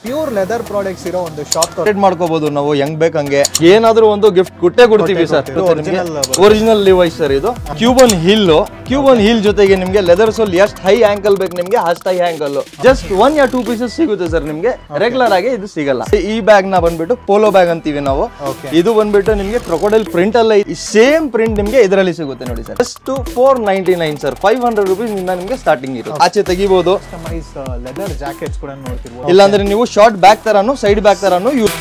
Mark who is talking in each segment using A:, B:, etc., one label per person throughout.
A: Pure leather products ಇರೋ ಒಂದು shop trade
B: ಮಾಡ್ಕೋಬಹುದು ನಾವು ಹೆಂಗ್ ಹಂಗೆ ಏನಾದ್ರೂ ಒಂದು ಗಿಫ್ಟ್ ಕೊಟ್ಟೆ ಕೊಡ್ತೀವಿ ಸರ್ ಒರಿಜಿನಲ್ ಡಿವೈಸ್ ಸರ್ ಇದು ಕ್ಯೂಬನ್ ಹಿಲ್ ಕ್ಯೂಬನ್ ಹಿಲ್ ಜೊತೆಗೆ ನಿಮ್ಗೆ ಲೆದರ್ಸ್ ಅಲ್ಲಿ ಎಷ್ಟು ಹೈ ಆಂಕಲ್ ಬೇಕು ನಿಮ್ಗೆ ಹಸ್ಟ್ ಹೈ ಆಂಕಲ್ ಜಸ್ಟ್ ಒನ್ ಯಾ ಟೂ ಪೀಸಸ್ ಸಿಗುತ್ತೆ ಸರ್ ನಿಮ್ಗೆ ರೆಗ್ಯುಲರ್ ಆಗಿ ಇದು ಸಿಗಲ್ಲ ಈ ಬ್ಯಾಗ್ ನ ಬಂದ್ಬಿಟ್ಟು ಪೋಲೋ ಬ್ಯಾಗ್ ಅಂತೀವಿ ನಾವು ಇದು ಬಂದ್ಬಿಟ್ಟು ನಿಮ್ಗೆ ಕ್ರೊಕೊಡೈಲ್ ಪ್ರಿಂಟ್ ಅಲ್ಲ ಸೇಮ್ ಪ್ರಿಂಟ್ ನಿಮ್ಗೆ ಇದರಲ್ಲಿ ಸಿಗುತ್ತೆ ನೋಡಿ sir just four ninety nine sir five hundred rupees ನಿಮ್ಗೆ ಸ್ಟಾರ್ಟಿಂಗ್ ಇರುತ್ತೆ ಆಚೆ ತೆಗಿಬಹುದು
A: ಲೆದರ್ ಜಾಕೆಟ್ಸ್ ಕೂಡ ನೋಡ್ತಿರ್ಬೋದು ಇಲ್ಲಾಂದ್ರೆ
B: ನೀವು ಶಾರ್ಟ್ ಬ್ಯಾಕ್ ತರಾನು ಸೈಡ್ ಬ್ಯಾಕ್ ತರಾನು ಯೂಸ್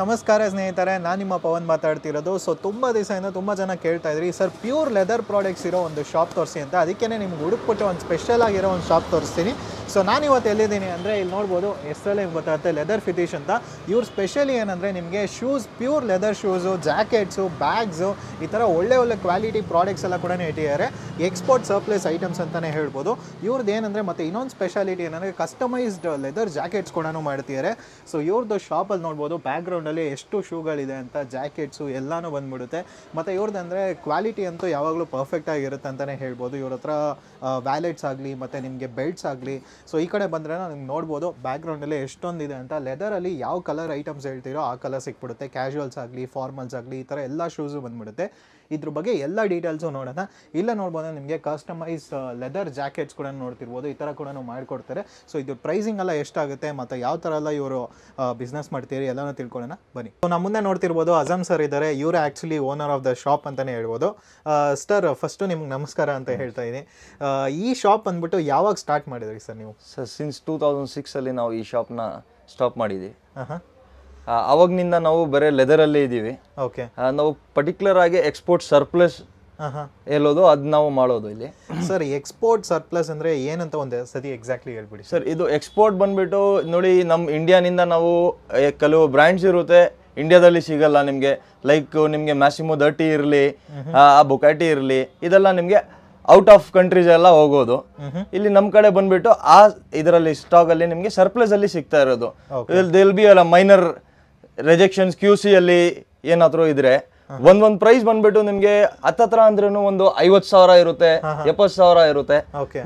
A: ನಮಸ್ಕಾರ ಸ್ನೇಹಿತರೆ ನಾನು ನಿಮ್ಮ ಪವನ್ ಮಾತಾಡ್ತಿರೋದು ಸೊ ತುಂಬ ದಿವಸದಿಂದ ತುಂಬ ಜನ ಕೇಳ್ತಾ ಇದ್ರಿ ಸರ್ ಪ್ಯೂರ್ ಲೆದರ್ ಪ್ರಾಡಕ್ಟ್ಸ್ ಇರೋ ಒಂದು ಶಾಪ್ ತೋರಿಸಿ ಅಂತ ಅದಕ್ಕೇ ನಿಮ್ಗೆ ಹುಡುಕ್ಬಿಟ್ಟು ಒಂದು ಸ್ಪೆಷಲ್ ಆಗಿರೋ ಒಂದು ಶಾಪ್ ತೋರಿಸ್ತೀನಿ ಸೊ ನಾನು ಇವತ್ತು ಎಲ್ಲಿದ್ದೀನಿ ಅಂದರೆ ಇಲ್ಲಿ ನೋಡ್ಬೋದು ಎಷ್ಟೆಲ್ಲ ಗೊತ್ತಾಗುತ್ತೆ ಲೆದರ್ ಫಿಟೀಶ್ ಅಂತ ಇವ್ರು ಸ್ಪೆಷಲಿ ಏನಂದರೆ ನಿಮಗೆ shoes pure leather shoes jackets bags ಈ ಥರ ಒಳ್ಳೆ ಒಳ್ಳೆ ಕ್ವಾಲಿಟಿ ಪ್ರಾಡಕ್ಟ್ಸ್ ಎಲ್ಲ ಕೂಡ ಇಟ್ಟಿದ್ದಾರೆ ಎಕ್ಸ್ಪೋರ್ಟ್ ಸರ್ಪ್ಲೇಸ್ ಐಟಮ್ಸ್ ಅಂತಲೇ ಹೇಳ್ಬೋದು ಇವ್ರದ್ದು ಏನಂದರೆ ಮತ್ತು ಇನ್ನೊಂದು ಸ್ಪೆಷಾಲಿಟಿ ಏನಂದರೆ ಕಸ್ಟಮೈಸ್ಡ್ ಲೆದರ್ ಜಾಕೆಟ್ಸ್ ಕೂಡ ಮಾಡ್ತಿದ್ದಾರೆ ಸೊ ಇವ್ರದ್ದು ಶಾಪಲ್ಲಿ ನೋಡ್ಬೋದು ಬ್ಯಾಕ್ಗ್ರೌಂಡ್ ಬ್ರ್ಯಾಂಡಲ್ಲಿ ಎಷ್ಟು ಶೂಗಳಿದೆ ಅಂತ ಜಾಕೆಟ್ಸು ಎಲ್ಲನೂ ಬಂದ್ಬಿಡುತ್ತೆ ಮತ್ತು ಇವ್ರದ್ದು ಅಂದರೆ ಕ್ವಾಲಿಟಿ ಅಂತೂ ಯಾವಾಗಲೂ ಪರ್ಫೆಕ್ಟ್ ಆಗಿರುತ್ತೆ ಅಂತಲೇ ಹೇಳ್ಬೋದು ಇವ್ರ ಹತ್ರ ವ್ಯಾಲೆಟ್ಸ್ ಆಗಲಿ ಮತ್ತು ನಿಮಗೆ ಬೆಲ್ಟ್ಸ್ ಆಗಲಿ ಸೊ ಈ ಕಡೆ ಬಂದರೆ ನಿಮ್ಗೆ ನೋಡ್ಬೋದು ಬ್ಯಾಕ್ಗ್ರೌಂಡಲ್ಲಿ ಎಷ್ಟೊಂದಿದೆ ಅಂತ ಲೆದರಲ್ಲಿ ಯಾವ ಕಲರ್ ಐಟಮ್ಸ್ ಹೇಳ್ತೀರೋ ಆ ಕಲರ್ ಸಿಕ್ಬಿಡುತ್ತೆ ಕ್ಯಾಶುವಲ್ಸ್ ಆಗಲಿ ಫಾರ್ಮಲ್ಸ್ ಆಗಲಿ ಈ ಥರ ಎಲ್ಲ ಶೂಸು ಬಂದ್ಬಿಡುತ್ತೆ ಇದ್ರ ಬಗ್ಗೆ ಎಲ್ಲ ಡೀಟೇಲ್ಸು ನೋಡೋಣ ಇಲ್ಲ ನೋಡ್ಬೋದು ನಿಮಗೆ ಕಸ್ಟಮೈಸ್ ಲೆದರ್ ಜಾಕೆಟ್ಸ್ ಕೂಡ ನೋಡ್ತಿರ್ಬೋದು ಈ ಥರ ಕೂಡ ಮಾಡಿಕೊಡ್ತಾರೆ ಸೊ ಇದು ಪ್ರೈಸಿಂಗ್ ಎಲ್ಲ ಎಷ್ಟಾಗುತ್ತೆ ಮತ್ತು ಯಾವ ಥರ ಎಲ್ಲ ಇವರು ಬಿಸ್ನೆಸ್ uh, ಮಾಡ್ತೀರಿ ಎಲ್ಲನೂ ತಿಳ್ಕೊಳ್ಳೋಣ ಬನ್ನಿ ಸೊ ನಮ್ಮ ಮುಂದೆ ನೋಡ್ತಿರ್ಬೋದು ಅಜಮ್ ಸರ್ ಇದ್ದಾರೆ ಇವರು actually owner of the shop ಅಂತಲೇ ಹೇಳ್ಬೋದು ಸರ್ ಫಸ್ಟು ನಿಮ್ಗೆ ನಮಸ್ಕಾರ ಅಂತ ಹೇಳ್ತಾ ಇದ್ದೀನಿ uh, ಈ ಶಾಪ್ ಅಂದ್ಬಿಟ್ಟು ಯಾವಾಗ ಸ್ಟಾರ್ಟ್ ಮಾಡಿದ್ರಿ ಸರ್ ನೀವು ಸರ್ ಸಿನ್ಸ್ ಟೂ
B: ತೌಸಂಡ್ ಸಿಕ್ಸಲ್ಲಿ ನಾವು ಈ ಶಾಪ್ನ ಸ್ಟಾಪ್ ಹಾಂ ಅವಾಗ್ನಿಂದ ನಾವು ಬರೀ ಲೆದರಲ್ಲೇ ಇದ್ದೀವಿ ಓಕೆ ನಾವು ಪರ್ಟಿಕ್ಯುಲರ್ ಆಗಿ ಎಕ್ಸ್ಪೋರ್ಟ್ ಸರ್ಪ್ಲಸ್ ಹೇಳೋದು ಅದು ನಾವು ಮಾಡೋದು ಇಲ್ಲಿ
A: ಸರ್ ಎಕ್ಸ್ಪೋರ್ಟ್ ಸರ್ಪ್ಲಸ್ ಅಂದರೆ ಏನಂತ ಒಂದು ಸತಿ ಎಕ್ಸಾಕ್ಟ್ಲಿ ಹೇಳ್ಬಿಡಿ
B: ಸರ್ ಇದು ಎಕ್ಸ್ಪೋರ್ಟ್ ಬಂದ್ಬಿಟ್ಟು ನೋಡಿ ನಮ್ಮ ಇಂಡಿಯಾನಿಂದ ನಾವು ಕೆಲವು ಬ್ರ್ಯಾಂಡ್ಸ್ ಇರುತ್ತೆ ಇಂಡಿಯಾದಲ್ಲಿ ಸಿಗಲ್ಲ ನಿಮಗೆ ಲೈಕ್ ನಿಮಗೆ ಮ್ಯಾಸಿಮೋ ದರ್ಟಿ ಇರಲಿ ಆ ಬುಕಾಟಿ ಇರಲಿ ಇದೆಲ್ಲ ನಿಮಗೆ ಔಟ್ ಆಫ್ ಕಂಟ್ರೀಸ್ ಎಲ್ಲ ಹೋಗೋದು ಇಲ್ಲಿ ನಮ್ಮ ಕಡೆ ಬಂದ್ಬಿಟ್ಟು ಆ ಇದರಲ್ಲಿ ಸ್ಟಾಕ್ ಅಲ್ಲಿ ನಿಮಗೆ ಸರ್ಪ್ಲಸ್ ಅಲ್ಲಿ ಸಿಗ್ತಾ ಇರೋದು ಬಿ ಅಲ್ಲ ಮೈನರ್ ರಿಜೆಕ್ಷನ್ಸ್ ಕ್ಯೂ ಸಿಯಲ್ಲಿ ಏನಾದರೂ ಇದ್ದರೆ ಒಂದ್ ಒಂದ್ ಪ್ರೈಸ್ ಬಂದ್ಬಿಟ್ಟು ನಿಮ್ಗೆ ಹತ್ತತ್ರ ಅಂದ್ರೂ ಒಂದು ಐವತ್ ಸಾವಿರ ಇರುತ್ತೆ ಎಪ್ಪತ್ ಸಾವಿರ ಇರುತ್ತೆ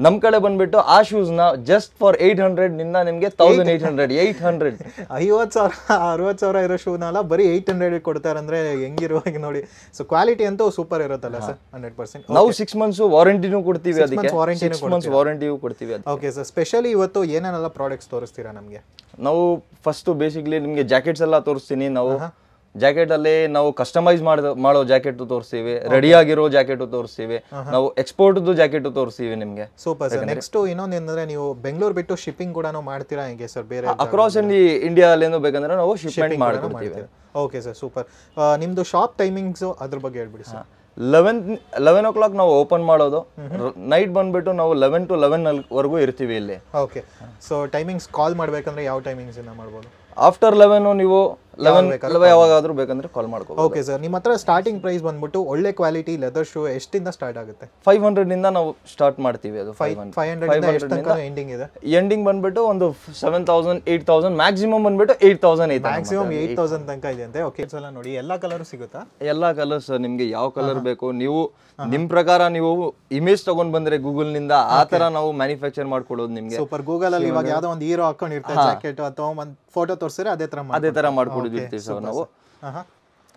B: ನಮ್ ಕಡೆ ಬಂದ್ಬಿಟ್ಟು ಆ ಶೂಸ್ ನ ಜಸ್ಟ್ ಫಾರ್ ಏಟ್ ಹಂಡ್ರೆಡ್ ನಿಂದ ನಿಮ್ಗೆ thousand eight hundred eight hundred ಐವತ್ ಸಾವಿರ ಅರವತ್ ಸಾವಿರ ಇರೋ ಶೂನೆಲ್ಲ ಬರೀ ಏಟ್
A: ಹಂಡ್ರೆಡ್ ಅಂದ್ರೆ ಹೆಂಗಿರುವಾಗ ನೋಡಿ ಸೊ ಕ್ವಾಲಿಟಿ ಅಂತೂ ಸೂಪರ್ ಇರುತ್ತಲ್ಲ ಸರ್ ಹಂಡ್ರೆಡ್ ಪರ್ಸೆಂಟ್ ನಾವು ಸಿಕ್ಸ್
B: ಮಂತ್ಸ್ ವಾರಂಟಿನೂ ಕೊಡ್ತೀವಿ ಅದಕ್ಕೆ ವಾರಂಟಿ ಮಂತ್ಸ್
A: ವಾರಂಟಿಯೂ ಕೊಡ್ತೀವಿ ಓಕೆ ಸರ್ ಸ್ಪೆಷಲಿ ಇವತ್ತು ಏನೇನೆಲ್ಲ ಪ್ರಾಡಕ್ಟ್ಸ್ ತೋರಿಸ್ತೀರಾ ನಮಗೆ
B: ನಾವು ಫಸ್ಟ್ ಬೇಸಿಕ್ಲಿ ನಿಮಗೆ ಜಾಕೆಟ್ಸ್ ಎಲ್ಲ ತೋರಿಸ್ತೀನಿ ನಾವು ಜಾಕೆಟಲ್ಲಿ ನಾವು ಕಸ್ಟಮೈಸ್ ಮಾಡೋ ಜಾಕೆಟ್ ತೋರಿಸ್ತೀವಿ ರೆಡಿ ಆಗಿರೋ ಜಾಕೆಟ್ ತೋರಿಸ್ತೀವಿ ನಾವು ಎಕ್ಸ್ಪೋರ್ಟ್ ಜಾಕೆಟ್ ತೋರಿಸ್ತೀವಿ ನಿಮಗೆ ಸೂಪರ್ ಸರ್ ನೆಕ್ಸ್ಟ್
A: ಇನ್ನೊಂದು ಏನಂದ್ರೆ ನೀವು ಬೆಂಗಳೂರು ಬಿಟ್ಟು ಶಿಪ್ಪಿಂಗ್ ಕೂಡ ಮಾಡ್ತೀರಾ ಹೆಂಗೆ ಸರ್ ಬೇರೆ ಅಕ್ರಾಸ್
B: ಇಂಡಿ ಇಂಡಿಯಾದಲ್ಲಿ ಏನು ಬೇಕಂದ್ರೆ ನಾವು ಶಿಪ್ಮೆಂಟ್ ಮಾಡ್ತೀವಿ ಓಕೆ
A: ಸರ್ ಸೂಪರ್ ನಿಮ್ದು ಶಾಪ್ ಟೈಮಿಂಗ್ಸ್ ಅದ್ರ ಬಗ್ಗೆ ಹೇಳ್ಬಿಡಿ sir
B: eleven eleven o'clock ನಾವು ಓಪನ್ ಮಾಡೋದು ನೈಟ್ ಬಂದ್ಬಿಟ್ಟು ನಾವು ಲೆವೆನ್ ಟು ಲೆವೆನ್ ವರೆಗೂ ಇರ್ತೀವಿ ಇಲ್ಲಿ ಓಕೆ ಸೊ
A: ಟೈಮಿಂಗ್ಸ್ ಕಾಲ್ ಮಾಡ್ಬೇಕಂದ್ರೆ ಯಾವ ಇಂದ ಮಾಡ್ಬೋದು
B: ಆಫ್ಟರ್ ಲೆವೆನು ನೀವು ಲೆವೆನ್ ಯಾವಾಗಾದ್ರೂ ಬೇಕಂದ್ರೆ ಕಾಲ್ ಮಾಡ್ಕೋ ಓಕೆ ಸರ್
A: ನಿಮ್ಮ ಹತ್ರ ಸ್ಟಾರ್ಟಿಂಗ್ ಪ್ರೈಸ್ ಬಂದ್ಬಿಟ್ಟು ಒಳ್ಳೆ ಕ್ವಾಲಿಟಿ ಲೆದರ್ ಶೂ ಎಷ್ಟಿಂದ ಸ್ಟಾರ್ಟ್ ಆಗುತ್ತೆ
B: ಫೈವ್ ಇಂದ ನಾವು ಸ್ಟಾರ್ಟ್ ಮಾಡ್ತೀವಿ ಅದು ಫೈವ್ ಫೈವ್ ಹಂಡ್ರೆಡ್ ಎಂಡಿಂಗ್ ಇದೆ ಎಂಡಿಂಗ್ ಬಂದ್ಬಿಟ್ಟು ಒಂದು seven thousand eight thousand maximum ಬಂದ್ಬಿಟ್ಟು ಏಟ್ ತೌಸಂಡ್ ಐತೆ ಮ್ಯಾಕ್ಸಿಮಮ್ ಏಟ್ ತೌಸಂಡ್
A: ತನಕ ಇದೆ ಅಂತೆ ಓಕೆ ಸಲ ನೋಡಿ ಎಲ್ಲ ಕಲರ್ ಸಿಗುತ್ತಾ
B: ಎಲ್ಲಾ ಕಲರ್ ಸರ್ ನಿಮಗೆ ಯಾವ ಕಲರ್ ಬೇಕು ನೀವು ನಿಮ್ ಪ್ರಕಾರ ನೀವು ಇಮೇಜ್ ತಗೊಂಡ್ ಬಂದ್ರೆ ಗೂಗಲ್ ನಿಂದ ಆ ತರ ನಾವು ಮ್ಯಾನುಫ್ಯಾಕ್ಚರ್ ಮಾಡ್ಕೊಳ್ಳೋದು ನಿಮ್ಗೆ ಸೂಪರ್ ಗೂಗಲ್ ಅಲ್ಲಿ ಇವಾಗ ಯಾವ್ದೋ
A: ಒಂದು ಹೀರೋ ಹಾಕೊಂಡಿರ್ತಾರೆ ಜಾಕೆಟ್ ಅಥವಾ ಒಂದು ಫೋಟೋ ತೋರಿಸಿದ್ರೆ ಅದೇ ತರ ಅದೇ ತರ ಮಾಡ್ಕೊಂಡಿದ್ದೀವಿ ಸರ್ ನಾವು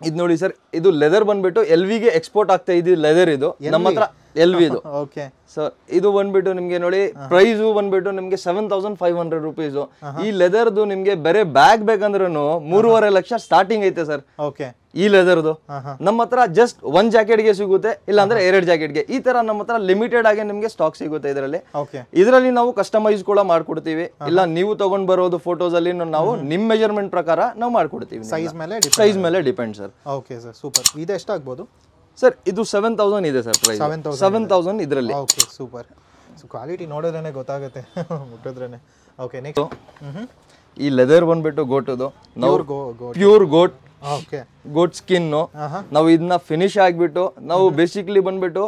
B: ಇದು ನೋಡಿ ಸರ್ ಇದು ಲೆದರ್ ಬಂದ್ಬಿಟ್ಟು ಎಲ್ ವಿಗೆ ಎಕ್ಸ್ಪೋರ್ಟ್ ಆಗ್ತಾ ಇದ್ದೀವಿ ಲೆದರ್ ಇದು ನಮ್ಮ ಹತ್ರ ಎಲ್ ಇದು ಓಕೆ ಸೊ ಇದು ಬಂದ್ಬಿಟ್ಟು ನಿಮ್ಗೆ ನೋಡಿ ಪ್ರೈಸ್ ಬಂದ್ಬಿಟ್ಟು ನಿಮ್ಗೆ seven thousand five hundred rupees ಈ ಲೆದರ್ದು ನಿಮ್ಗೆ ಬೇರೆ ಬ್ಯಾಗ್ ಬೇಕಂದ್ರೂ ಮೂರುವರೆ ಲಕ್ಷ ಸ್ಟಾರ್ಟಿಂಗ್ ಐತೆ ಸರ್ ಓಕೆ ಈ ಲೆದರ್ದು ನಮ್ಮ ಹತ್ರ ಜಸ್ಟ್ ಒಂದ್ ಜಾಕೆಟ್ಗೆ ಸಿಗುತ್ತೆ ಇಲ್ಲಾಂದ್ರೆ ಜಾಕೆಟ್ ಜಾಕೆಟ್ಗೆ ಈ ತರ ನಮ್ಮ ಹತ್ರ ಲಿಮಿಟೆಡ್ ಆಗಿ ನಿಮ್ಗೆ ಸ್ಟಾಕ್ ಸಿಗುತ್ತೆ ಇದರಲ್ಲಿ ಇದರಲ್ಲಿ ನಾವು ಕಸ್ಟಮೈಸ್ ಕೂಡ ಮಾಡ್ಕೊಡ್ತೀವಿ ಇಲ್ಲ ನೀವು ತಗೊಂಡ್ ಬರೋದು ಫೋಟೋಸ್ ಅಲ್ಲಿ ನಾವು ನಿಮ್ ಮೆಜರ್ಮೆಂಟ್ ಪ್ರಕಾರ ನಾವು ಮಾಡ್ಕೊಡ್ತೀವಿ ಸೈಜ್ ಮೇಲೆ ಸೈಜ್ ಮೇಲೆ depend sir okay
A: sir super ಎಷ್ಟಾಗ್ಬೋದು
B: ಸರ್ ಇದು ಸೆವೆನ್ ತೌಸಂಡ್ ಇದೆ ಸರ್ ಪ್ರೈಸ್ ಸೆವೆನ್ ತೌಸಂಡ್ ಇದರಲ್ಲಿ ಓಕೆ
A: ಸೂಪರ್ ಸೊ ಕ್ವಾಲಿಟಿ ನೋಡಿದ್ರೇ ಗೊತ್ತಾಗುತ್ತೆ ಮುಟ್ಟಿದ್ರೇ ಓಕೆ
B: ನೆಕ್ಸ್ಟ್ ಈ ಲೆದರ್ ಬಂದ್ಬಿಟ್ಟು ಅದು ನಾವು pure goat okay goat skin ನಾವು ಇದನ್ನ ಫಿನಿಶ್ ಆಗಿಬಿಟ್ಟು ನಾವು ಬೇಸಿಕ್ಲಿ mm-hmm. ಬಂದ್ಬಿಟ್ಟು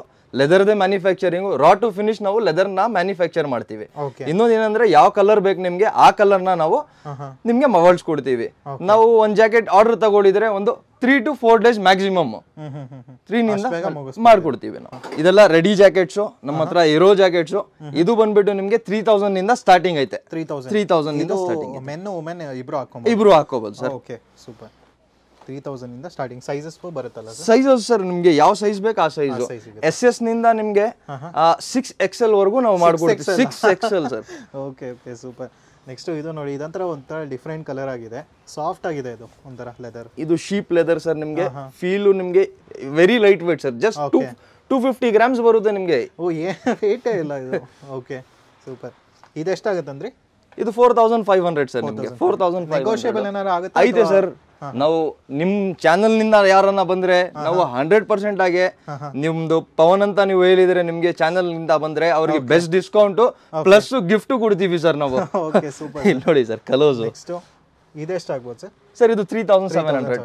B: they manufacturing raw to finish ನಾವು ನ ಮ್ಯಾನುಫ್ಯಾಕ್ಚರ್ ಮಾಡ್ತೀವಿ ಇನ್ನೊಂದು ಏನಂದ್ರೆ ಯಾವ ಕಲರ್ ಬೇಕು ನಿಮ್ಗೆ ಆ ಕಲರ್ನ ನಾವು uh-huh. ನಿಮಗೆ ಕೊಡ್ತೀವಿ ನಾವು ಒಂದ್ ಜಾಕೆಟ್ ಆರ್ಡರ್ ತಗೊಂಡಿದ್ರೆ ಒಂದು three to four days maximum ತ್ರೀನಿಂದ ಮಾಡ್ಕೊಡ್ತೀವಿ ನಾವು ಇದೆಲ್ಲ ರೆಡಿ ಜಾಕೆಟ್ಸು ನಮ್ಮ ಹತ್ರ ಇರೋ ಜಾಕೆಟ್ಸು ಇದು ಬಂದ್ಬಿಟ್ಟು ನಿಮಗೆ ತ್ರೀ ತೌಸಂಡ್ ನಿಂದ ಸ್ಟಾರ್ಟಿಂಗ್ ಐತೆ ತ್ರೀ ತೌಸಂಡ್ ತ್ರೀ ನಿಂದ ಸ್ಟಾರ್ಟಿಂಗ್
A: ಮೆನ್ ವುಮೆನ್ ಇಬ್ರು ಹಾಕೋಬಹುದು ಇಬ್ರು ಹಾಕೋಬಹುದು sir okay super three thousand ಇಂದ ಸ್ಟಾರ್ಟಿಂಗ್ ಸೈಜಸ್ ಬರುತ್ತಲ್ಲ
B: ಸೈಜಸ್ ಸರ್ ನಿಮಗೆ ಯಾವ ಸೈಜ್ ಬೇಕು ಆ ಸೈಜ್ ಎಸ್ ಎಸ್ ನಿಂದ ನಿಮಗೆ ಸಿಕ್ಸ್ ಎಲ್ ವರೆಗೂ ನಾವು ಮಾಡ್ಕೊಡ್ತೀವಿ six L sir
A: okay okay super next ಇದು ನೋಡಿ ಇದಂತರ ಒಂಥರ ಡಿಫ್ರೆಂಟ್ ಕಲರ್ ಆಗಿದೆ ಸಾಫ್ಟ್ ಆಗಿದೆ ಇದು ಒಂಥರ ಲೆದರ್
B: ಇದು ಶೀಪ್ ಲೆದರ್ ಸರ್ ನಿಮಗೆ ಫೀಲ್ ನಿಮಗೆ very light weight sir just two fifty grams ಬರುತ್ತೆ ನಿಮಗೆ
A: ಓ ಏ ವೇಟೇ ಇಲ್ಲ ಇದು
B: ಓಕೆ ಸೂಪರ್ ಇದೆಷ್ಟಾಗುತ್ತೆ ಅಂದ್ರೆ ಇದು four thousand five hundred sir ನಿಮಗೆ ಫೋರ್ ತೌಸಂಡ್ ಫೈವ್ ಆಗುತ್ತೆ ಐತೆ ಸರ್ ನಾವು ನಿಮ್ ಚಾನೆಲ್ ನಿಂದ ಯಾರನ್ನ ಬಂದ್ರೆ ನಾವು ಹಂಡ್ರೆಡ್ ಪರ್ಸೆಂಟ್ ಆಗಿ ನಿಮ್ದು ಪವನ್ ಅಂತ ನೀವು ಹೇಳಿದ್ರೆ ನಿಮ್ಗೆ ಚಾನೆಲ್ ನಿಂದ ಬಂದ್ರೆ ಅವ್ರಿಗೆ ಬೆಸ್ಟ್ ಡಿಸ್ಕೌಂಟ್ ಪ್ಲಸ್ ಗಿಫ್ಟ್ ಕೊಡ್ತೀವಿ ಸರ್ ನಾವು ನೋಡಿ ಸರ್ ಕಲೋಸ್ ಇದೆಷ್ಟು ಆಗ್ಬೋದು ಸರ್ ಸರ್ ಇದು three thousand seven hundred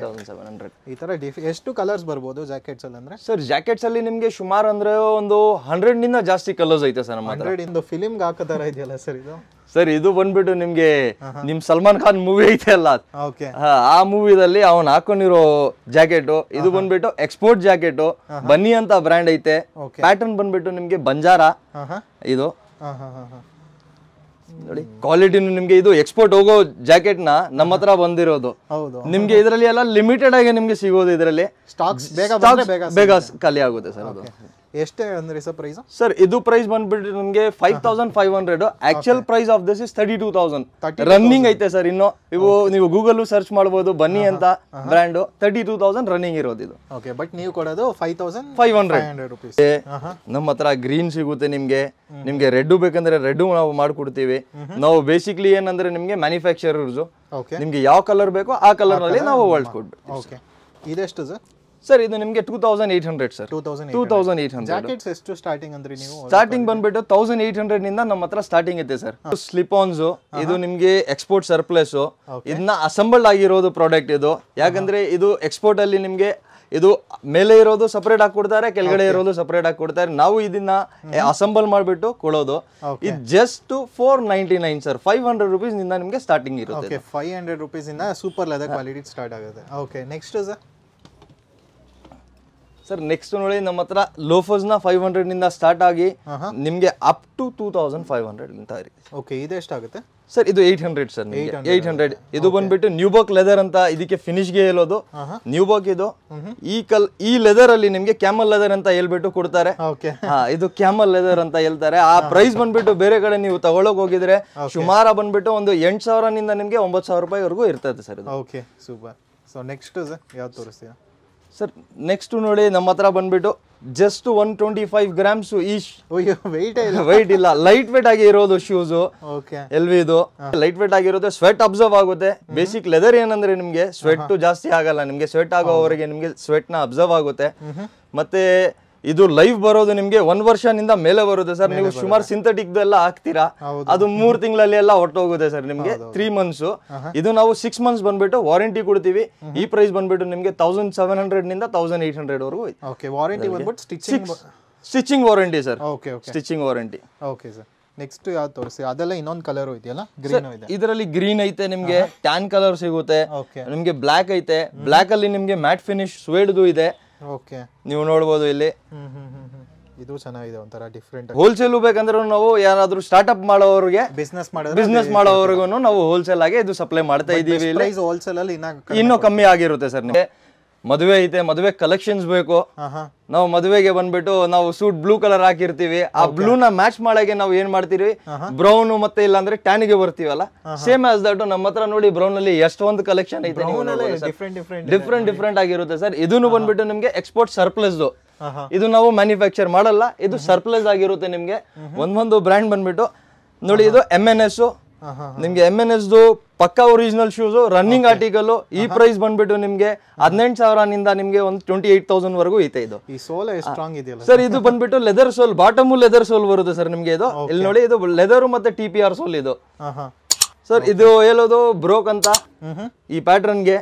A: thousand seven hundred ಈ ತರ ಡಿಫ್ ಎಷ್ಟು ಕಲರ್ಸ್ ಬರ್ಬೋದು ಜಾಕೆಟ್ಸ್ ಅಲ್ಲಿ ಅಂದ್ರೆ ಸರ್ ಜಾಕೆಟ್ಸ್ ಅಲ್ಲಿ ನಿಮಗೆ ಸುಮಾರು ಅಂದ್ರೆ
B: ಒಂದು ಹಂಡ್ರೆಡ್ ನಿಂದ ಜಾಸ್ತಿ ಕಲರ್ಸ್ ಐತೆ ಸರ್ ನಮ್ಮ ಹಂಡ್ರೆಡ್
A: ಇಂದ ಫಿಲಿಮ್ಗೆ ಹಾಕೋ ಥರ ಇದೆಯಲ್ಲ ಸರ್ ಇದು
B: ಸರ್ ಇದು ಬಂದ್ಬಿಟ್ಟು ನಿಮ್ಗೆ ನಿಮ್ ಸಲ್ಮಾನ್ ಖಾನ್ ಮೂವಿ ಐತೆ ಅಲ್ಲ ಆ ಮೂವಿದಲ್ಲಿ ಅವನ್ ಹಾಕೊಂಡಿರೋ ಜಾಕೆಟ್ ಇದು ಬಂದ್ಬಿಟ್ಟು ಎಕ್ಸ್ಪೋರ್ಟ್ ಜಾಕೆಟ್ ಬನ್ನಿ ಅಂತ ಬ್ರ್ಯಾಂಡ್ ಐತೆ ಪ್ಯಾಟರ್ನ್ ಬಂದ್ಬಿಟ್ಟು ನಿಮ್ಗೆ ಬಂಜಾರ ಇದು ನೋಡಿ ಕ್ವಾಲಿಟಿನು ನಿಮ್ಗೆ ಇದು ಎಕ್ಸ್ಪೋರ್ಟ್ ಹೋಗೋ ಜಾಕೆಟ್ ನ ನಮ್ಮ ಹತ್ರ ಬಂದಿರೋದು ನಿಮ್ಗೆ ಇದರಲ್ಲಿ ಎಲ್ಲ ಲಿಮಿಟೆಡ್ ಆಗಿ ನಿಮ್ಗೆ ಸಿಗೋದು ಇದರಲ್ಲಿ ಸ್ಟಾಕ್ಸ್ ಬೇಗ ಬೇಗ ಖಾಲಿ ಆಗುತ್ತೆ ಸರ್ ಅದು
A: ಎಷ್ಟೇ ಅಂದ್ರೆ ಸರ್ ಪ್ರೈಸ್
B: ಸರ್ ಇದು ಪ್ರೈಸ್ ಬಂದ್ಬಿಟ್ಟು ನಿಮಗೆ five thousand five hundred actual price of this is thirty two thousand running ಐತೆ ಸರ್ ಇನ್ನು ಇವು ನೀವು ಗೂಗಲ್ ಸರ್ಚ್ ಮಾಡಬಹುದು ಬನ್ನಿ ಅಂತ brand thirty two thousand running ಇರೋದು ಇದು
A: ಓಕೆ ಬಟ್ ನೀವು ಕೊಡೋದು five thousand five hundred rupees
B: ನಮ್ಮ ಹತ್ರ ಗ್ರೀನ್ ಸಿಗುತ್ತೆ ನಿಮಗೆ ನಿಮಗೆ ರೆಡ್ ಬೇಕಂದ್ರೆ ರೆಡ್ ನಾವು ಮಾಡ್ಕೊಡ್ತೀವಿ ನಾವು ಬೇಸಿಕ್ಲಿ ಏನಂದ್ರೆ ನಿಮಗೆ ಮ್ಯಾನುಫ್ಯಾಕ್ಚರರ್ಸ್ ನಿಮ್ಗೆ ಯಾವ ಕಲರ್ ಬೇಕೋ ಆ ಕಲರ್ ಅಲ್ಲಿ ನಾವು
A: ಹೊಳ್ಸ್ಕೊಡ್ಬೇಕು
B: ಇದೆಷ್ಟು ಸರ್ ಸರ್ ಇದು ನಿಮಗೆ two thousand eight hundred sir two thousand thousand eight hundred
A: ಎಷ್ಟು ಸ್ಟಾರ್ಟಿಂಗ್ ಅಂದ್ರೆ ನೀವು ಸ್ಟಾರ್ಟಿಂಗ್
B: ಬಂದ್ಬಿಟ್ಟು ತೌಸಂಡ್ ಏಟ್ ಹಂಡ್ರೆಡ್ ನಿಂದ ನಮ್ಮ ಹತ್ರ ಸ್ಟಾರ್ಟಿಂಗ್ ಇದೆ ಸರ್ ಸ್ಲಿಪ್ ಸ್ಲಿಪಾನ್ಸ್ ಇದು ನಿಮಗೆ ಎಕ್ಸ್ಪೋರ್ಟ್ ಸರ್ಪ್ಲಸ್ ಇದನ್ನ ಅಸೆಂಬಲ್ ಆಗಿರೋದು ಪ್ರಾಡಕ್ಟ್ ಇದು ಯಾಕಂದ್ರೆ ಇದು ಎಕ್ಸ್ಪೋರ್ಟ್ ಅಲ್ಲಿ ನಿಮಗೆ ಇದು ಮೇಲೆ ಇರೋದು ಸಪರೇಟ್ ಆಗಿ ಕೊಡ್ತಾರೆ ಕೆಳಗಡೆ ಇರೋದು ಸಪರೇಟ್ ಆಗಿ ಕೊಡ್ತಾರೆ ನಾವು ಇದನ್ನ ಅಸೆಂಬಲ್ ಮಾಡಿಬಿಟ್ಟು ಕೊಡೋದು ಇದು just four ninety nine sir five hundred rupees ನಿಂದ ನಿಮಗೆ ಸ್ಟಾರ್ಟಿಂಗ್ ಇರುತ್ತೆ ಫೈವ್ ಹಂಡ್ರೆಡ್ ರುಪೀಸ್ ಇಂದ ಸೂಪರ್ ಲೆದರ್ ಕ್ವಾಲಿಟಿ ಸ್ಟಾರ್ಟ್ ಆಗುತ್ತೆ okay next sir sir next ನೋಡಿ ನಮ್ಮ ಹತ್ರ ಲೋಫರ್ಸ್ನ ಫೈವ್ ಹಂಡ್ರೆಡ್ ನಿಂದ ಸ್ಟಾರ್ಟ್ ಆಗಿ ನಿಮಗೆ up to two thousand five hundred ಅಂತ ಓಕೆ ಇದು ಎಷ್ಟಾಗುತ್ತೆ ಸರ್ ಇದು eight hundred sir eight hundred ಇದು ಬಂದ್ಬಿಟ್ಟು ನ್ಯೂ ಬಾಕ್ ಲೆದರ್ ಅಂತ ಇದಕ್ಕೆ ಫಿನಿಶ್ಗೆ ಹೇಳೋದು ಬಾಕ್ ಇದು ಈ ಕಲ್ ಈ ಲೆದರ್ ಅಲ್ಲಿ ನಿಮಗೆ ಕ್ಯಾಮಲ್ ಲೆದರ್ ಅಂತ ಹೇಳ್ಬಿಟ್ಟು ಕೊಡ್ತಾರೆ ಇದು ಕ್ಯಾಮಲ್ ಲೆದರ್ ಅಂತ ಹೇಳ್ತಾರೆ ಆ ಪ್ರೈಸ್ ಬಂದ್ಬಿಟ್ಟು ಬೇರೆ ಕಡೆ ನೀವು ತಗೊಳಕ್ ಹೋಗಿದ್ರೆ ಸುಮಾರ ಬಂದ್ಬಿಟ್ಟು ಒಂದು ಎಂಟು ನಿಂದ ನಿಮ್ಗೆ ಒಂಬತ್ತು ಸಾವಿರ ರೂಪಾಯಿವರೆಗೂ ಇರ್ತದೆ sir okay super so next ಯಾವ್ದು ತೋರಿಸ್ತೀರಾ ಸರ್ ನೆಕ್ಸ್ಟ್ ನೋಡಿ ನಮ್ಮ ಹತ್ರ ಬಂದ್ಬಿಟ್ಟು just one twenty five grams ಈಶ್ ವೆಯ್ಟ್ ವೈಟ್ ಇಲ್ಲ ಲೈಟ್ ವೆಯ್ಟ್ ಆಗಿ ಇರೋದು ಶೂಸು ಎಲ್ ವಿದು ಲೈಟ್ ವೆಯ್ಟ್ ಆಗಿರೋದು ಸ್ವೆಟ್ ಅಬ್ಸರ್ವ್ ಆಗುತ್ತೆ ಬೇಸಿಕ್ ಲೆದರ್ ಏನಂದ್ರೆ ನಿಮಗೆ ಸ್ವೆಟ್ ಜಾಸ್ತಿ ಆಗಲ್ಲ ನಿಮಗೆ ಸ್ವೆಟ್ ಆಗೋವರೆಗೆ ನಿಮಗೆ ಸ್ವೆಟ್ ನ ಅಬ್ಸರ್ವ್ ಆಗುತ್ತೆ ಮತ್ತೆ ಇದು ಲೈವ್ ಬರೋದು ನಿಮ್ಗೆ ಒನ್ ವರ್ಷದಿಂದ ಮೇಲೆ ಬರುತ್ತೆ ಸರ್ ನೀವು ಸುಮಾರು ಸಿಂಥೆಟಿಕ್ ಎಲ್ಲ ಹಾಕ್ತೀರಾ ಅದು ಮೂರ್ ತಿಂಗಳಲ್ಲಿ ಎಲ್ಲ ಹೊಟ್ಟೋಗುತ್ತೆ ಸರ್ ನಿಮಗೆ ತ್ರೀ ಮಂತ್ಸ್ ಇದು ನಾವು ಸಿಕ್ಸ್ ಮಂತ್ಸ್ ಬಂದ್ಬಿಟ್ಟು ವಾರಂಟಿ ಕೊಡ್ತೀವಿ ಈ ಪ್ರೈಸ್ ಬಂದ್ಬಿಟ್ಟು ನಿಮ್ಗೆ ತೌಸಂಡ್ ಸೆವೆನ್ ಹಂಡ್ರೆಡ್ ನಿಂದ ತೌಸಂಡ್ ಏಟ್ ಹಂಡ್ರೆಡ್ ವರ್ಗೂ ವಾರಂಟಿ ಬಂದ್ಬಿಟ್ಟು stitching stitching warranty sir okay stitching warranty okay sir next ಯಾವ್ದು ತೋರಿಸಿ ಅದೆಲ್ಲ ಇನ್ನೊಂದು ಕಲರ್ ಇದೆಯಲ್ಲ ಗ್ರೀನ್ ಇದೆ ಇದರಲ್ಲಿ ಗ್ರೀನ್ ಐತೆ ನಿಮಗೆ ಟ್ಯಾನ್ ಕಲರ್ ಸಿಗುತ್ತೆ ನಿಮ್ಗೆ ಬ್ಲಾಕ್ ಐತೆ ಬ್ಲಾಕ್ ಅಲ್ಲಿ ನಿಮ್ಗೆ ಮ್ಯಾಟ್ ಫಿನಿಶ್ ಸ್ವೇಡ್ದು ಇದೆ ಓಕೆ ನೀವು ನೋಡ್ಬೋದು ಇಲ್ಲಿ
A: ಇದು ಚೆನ್ನಾಗಿದೆ ಒಂಥರ ಡಿಫ್ರೆಂಟ್ ಹೋಲ್ಸೇಲ್
B: ಬೇಕಂದ್ರೂ ನಾವು ಯಾರಾದ್ರೂ ಸ್ಟಾರ್ಟ್ಅಪ್ ಮಾಡೋರಿಗೆ ಬಿಸ್ನೆಸ್ ಮಾಡೋದು ಬಿಸ್ನೆಸ್ ಮಾಡೋವರೆಗೂ ನಾವು ಹೋಲ್ಸೇಲ್ ಆಗಿ ಇದು ಸಪ್ಲೈ ಮಾಡ್ತಾ ಇದೀವಿ ಹೋಲ್ಸೇಲ್ ಅಲ್ಲಿ ಇನ್ನೂ ಕಮ್ಮಿ ಆಗಿರುತ್ತೆ ಸರ್ ನಿಮಗೆ ಮದುವೆ ಐತೆ ಮದುವೆ ಕಲೆಕ್ಷನ್ಸ್ ಬೇಕು ನಾವು ಮದುವೆಗೆ ಬಂದ್ಬಿಟ್ಟು ನಾವು ಸೂಟ್ ಬ್ಲೂ ಕಲರ್ ಹಾಕಿರ್ತೀವಿ ಆ ಬ್ಲೂ ನ ಮ್ಯಾಚ್ ಮಾಡಕ್ಕೆ ನಾವು ಏನ್ ಮಾಡ್ತೀವಿ ಬ್ರೌನ್ ಮತ್ತೆ ಇಲ್ಲ ಅಂದ್ರೆ ಟ್ಯಾನಿಗೆ ಬರ್ತೀವಲ್ಲ ಸೇಮ್ ಆಸ್ ದಟ್ ನಮ್ಮ ಹತ್ರ ನೋಡಿ ಬ್ರೌನ್ ಅಲ್ಲಿ ಎಷ್ಟೊಂದು ಕಲೆಕ್ಷನ್ ಐತೆ ಡಿಫ್ರೆಂಟ್ ಡಿಫ್ರೆಂಟ್ ಆಗಿರುತ್ತೆ ಸರ್ ಇದನ್ನು ಬಂದ್ಬಿಟ್ಟು ನಿಮ್ಗೆ ಎಕ್ಸ್ಪೋರ್ಟ್ ಸರ್ಪ್ಲಸ್ ಇದು ನಾವು ಮ್ಯಾನುಫ್ಯಾಕ್ಚರ್ ಮಾಡಲ್ಲ ಇದು ಸರ್ಪ್ಲಸ್ ಆಗಿರುತ್ತೆ ನಿಮ್ಗೆ ಒಂದೊಂದು ಬ್ರ್ಯಾಂಡ್ ಬಂದ್ಬಿಟ್ಟು ನೋಡಿ ಇದು ಎಮ್ ಎನ್ ಎಸ್ ನಿಮ್ಗೆ ಎಮ್ ಎನ್ ಎಸ್ ಪಕ್ಕಾ ಒರಿಜಿನಲ್ ಶೂಸ್ ರನ್ನಿಂಗ್ ಆರ್ಟಿಕಲ್ ಈ ಪ್ರೈಸ್ ಬಂದ್ಬಿಟ್ಟು ನಿಮ್ಗೆ ಹದಿನೆಂಟು ಸಾವಿರನಿಂದ ನಿಮ್ಗೆ ಒಂದು ಟ್ವೆಂಟಿ ಏಟ್ ತೌಸಂಡ್ ವರೆಗೂ ಐತೆ ಇದು ಸ್ಟ್ರಾಂಗ್ ಇದೆಯಲ್ಲ ಸರ್ ಇದು ಬಂದ್ಬಿಟ್ಟು leather sole bottom leather sole ಬರುತ್ತೆ ಸರ್ ನಿಮ್ಗೆ ಇದು ಇಲ್ಲಿ ನೋಡಿ ಇದು ಲೆದರ್ ಮತ್ತೆ ಟಿ ಪಿ ಆರ್ ಸೋಲ್ ಇದು ಸರ್ ಇದು ಹೇಳೋದು ಬ್ರೋಕ್ ಅಂತ ಈ ಗೆ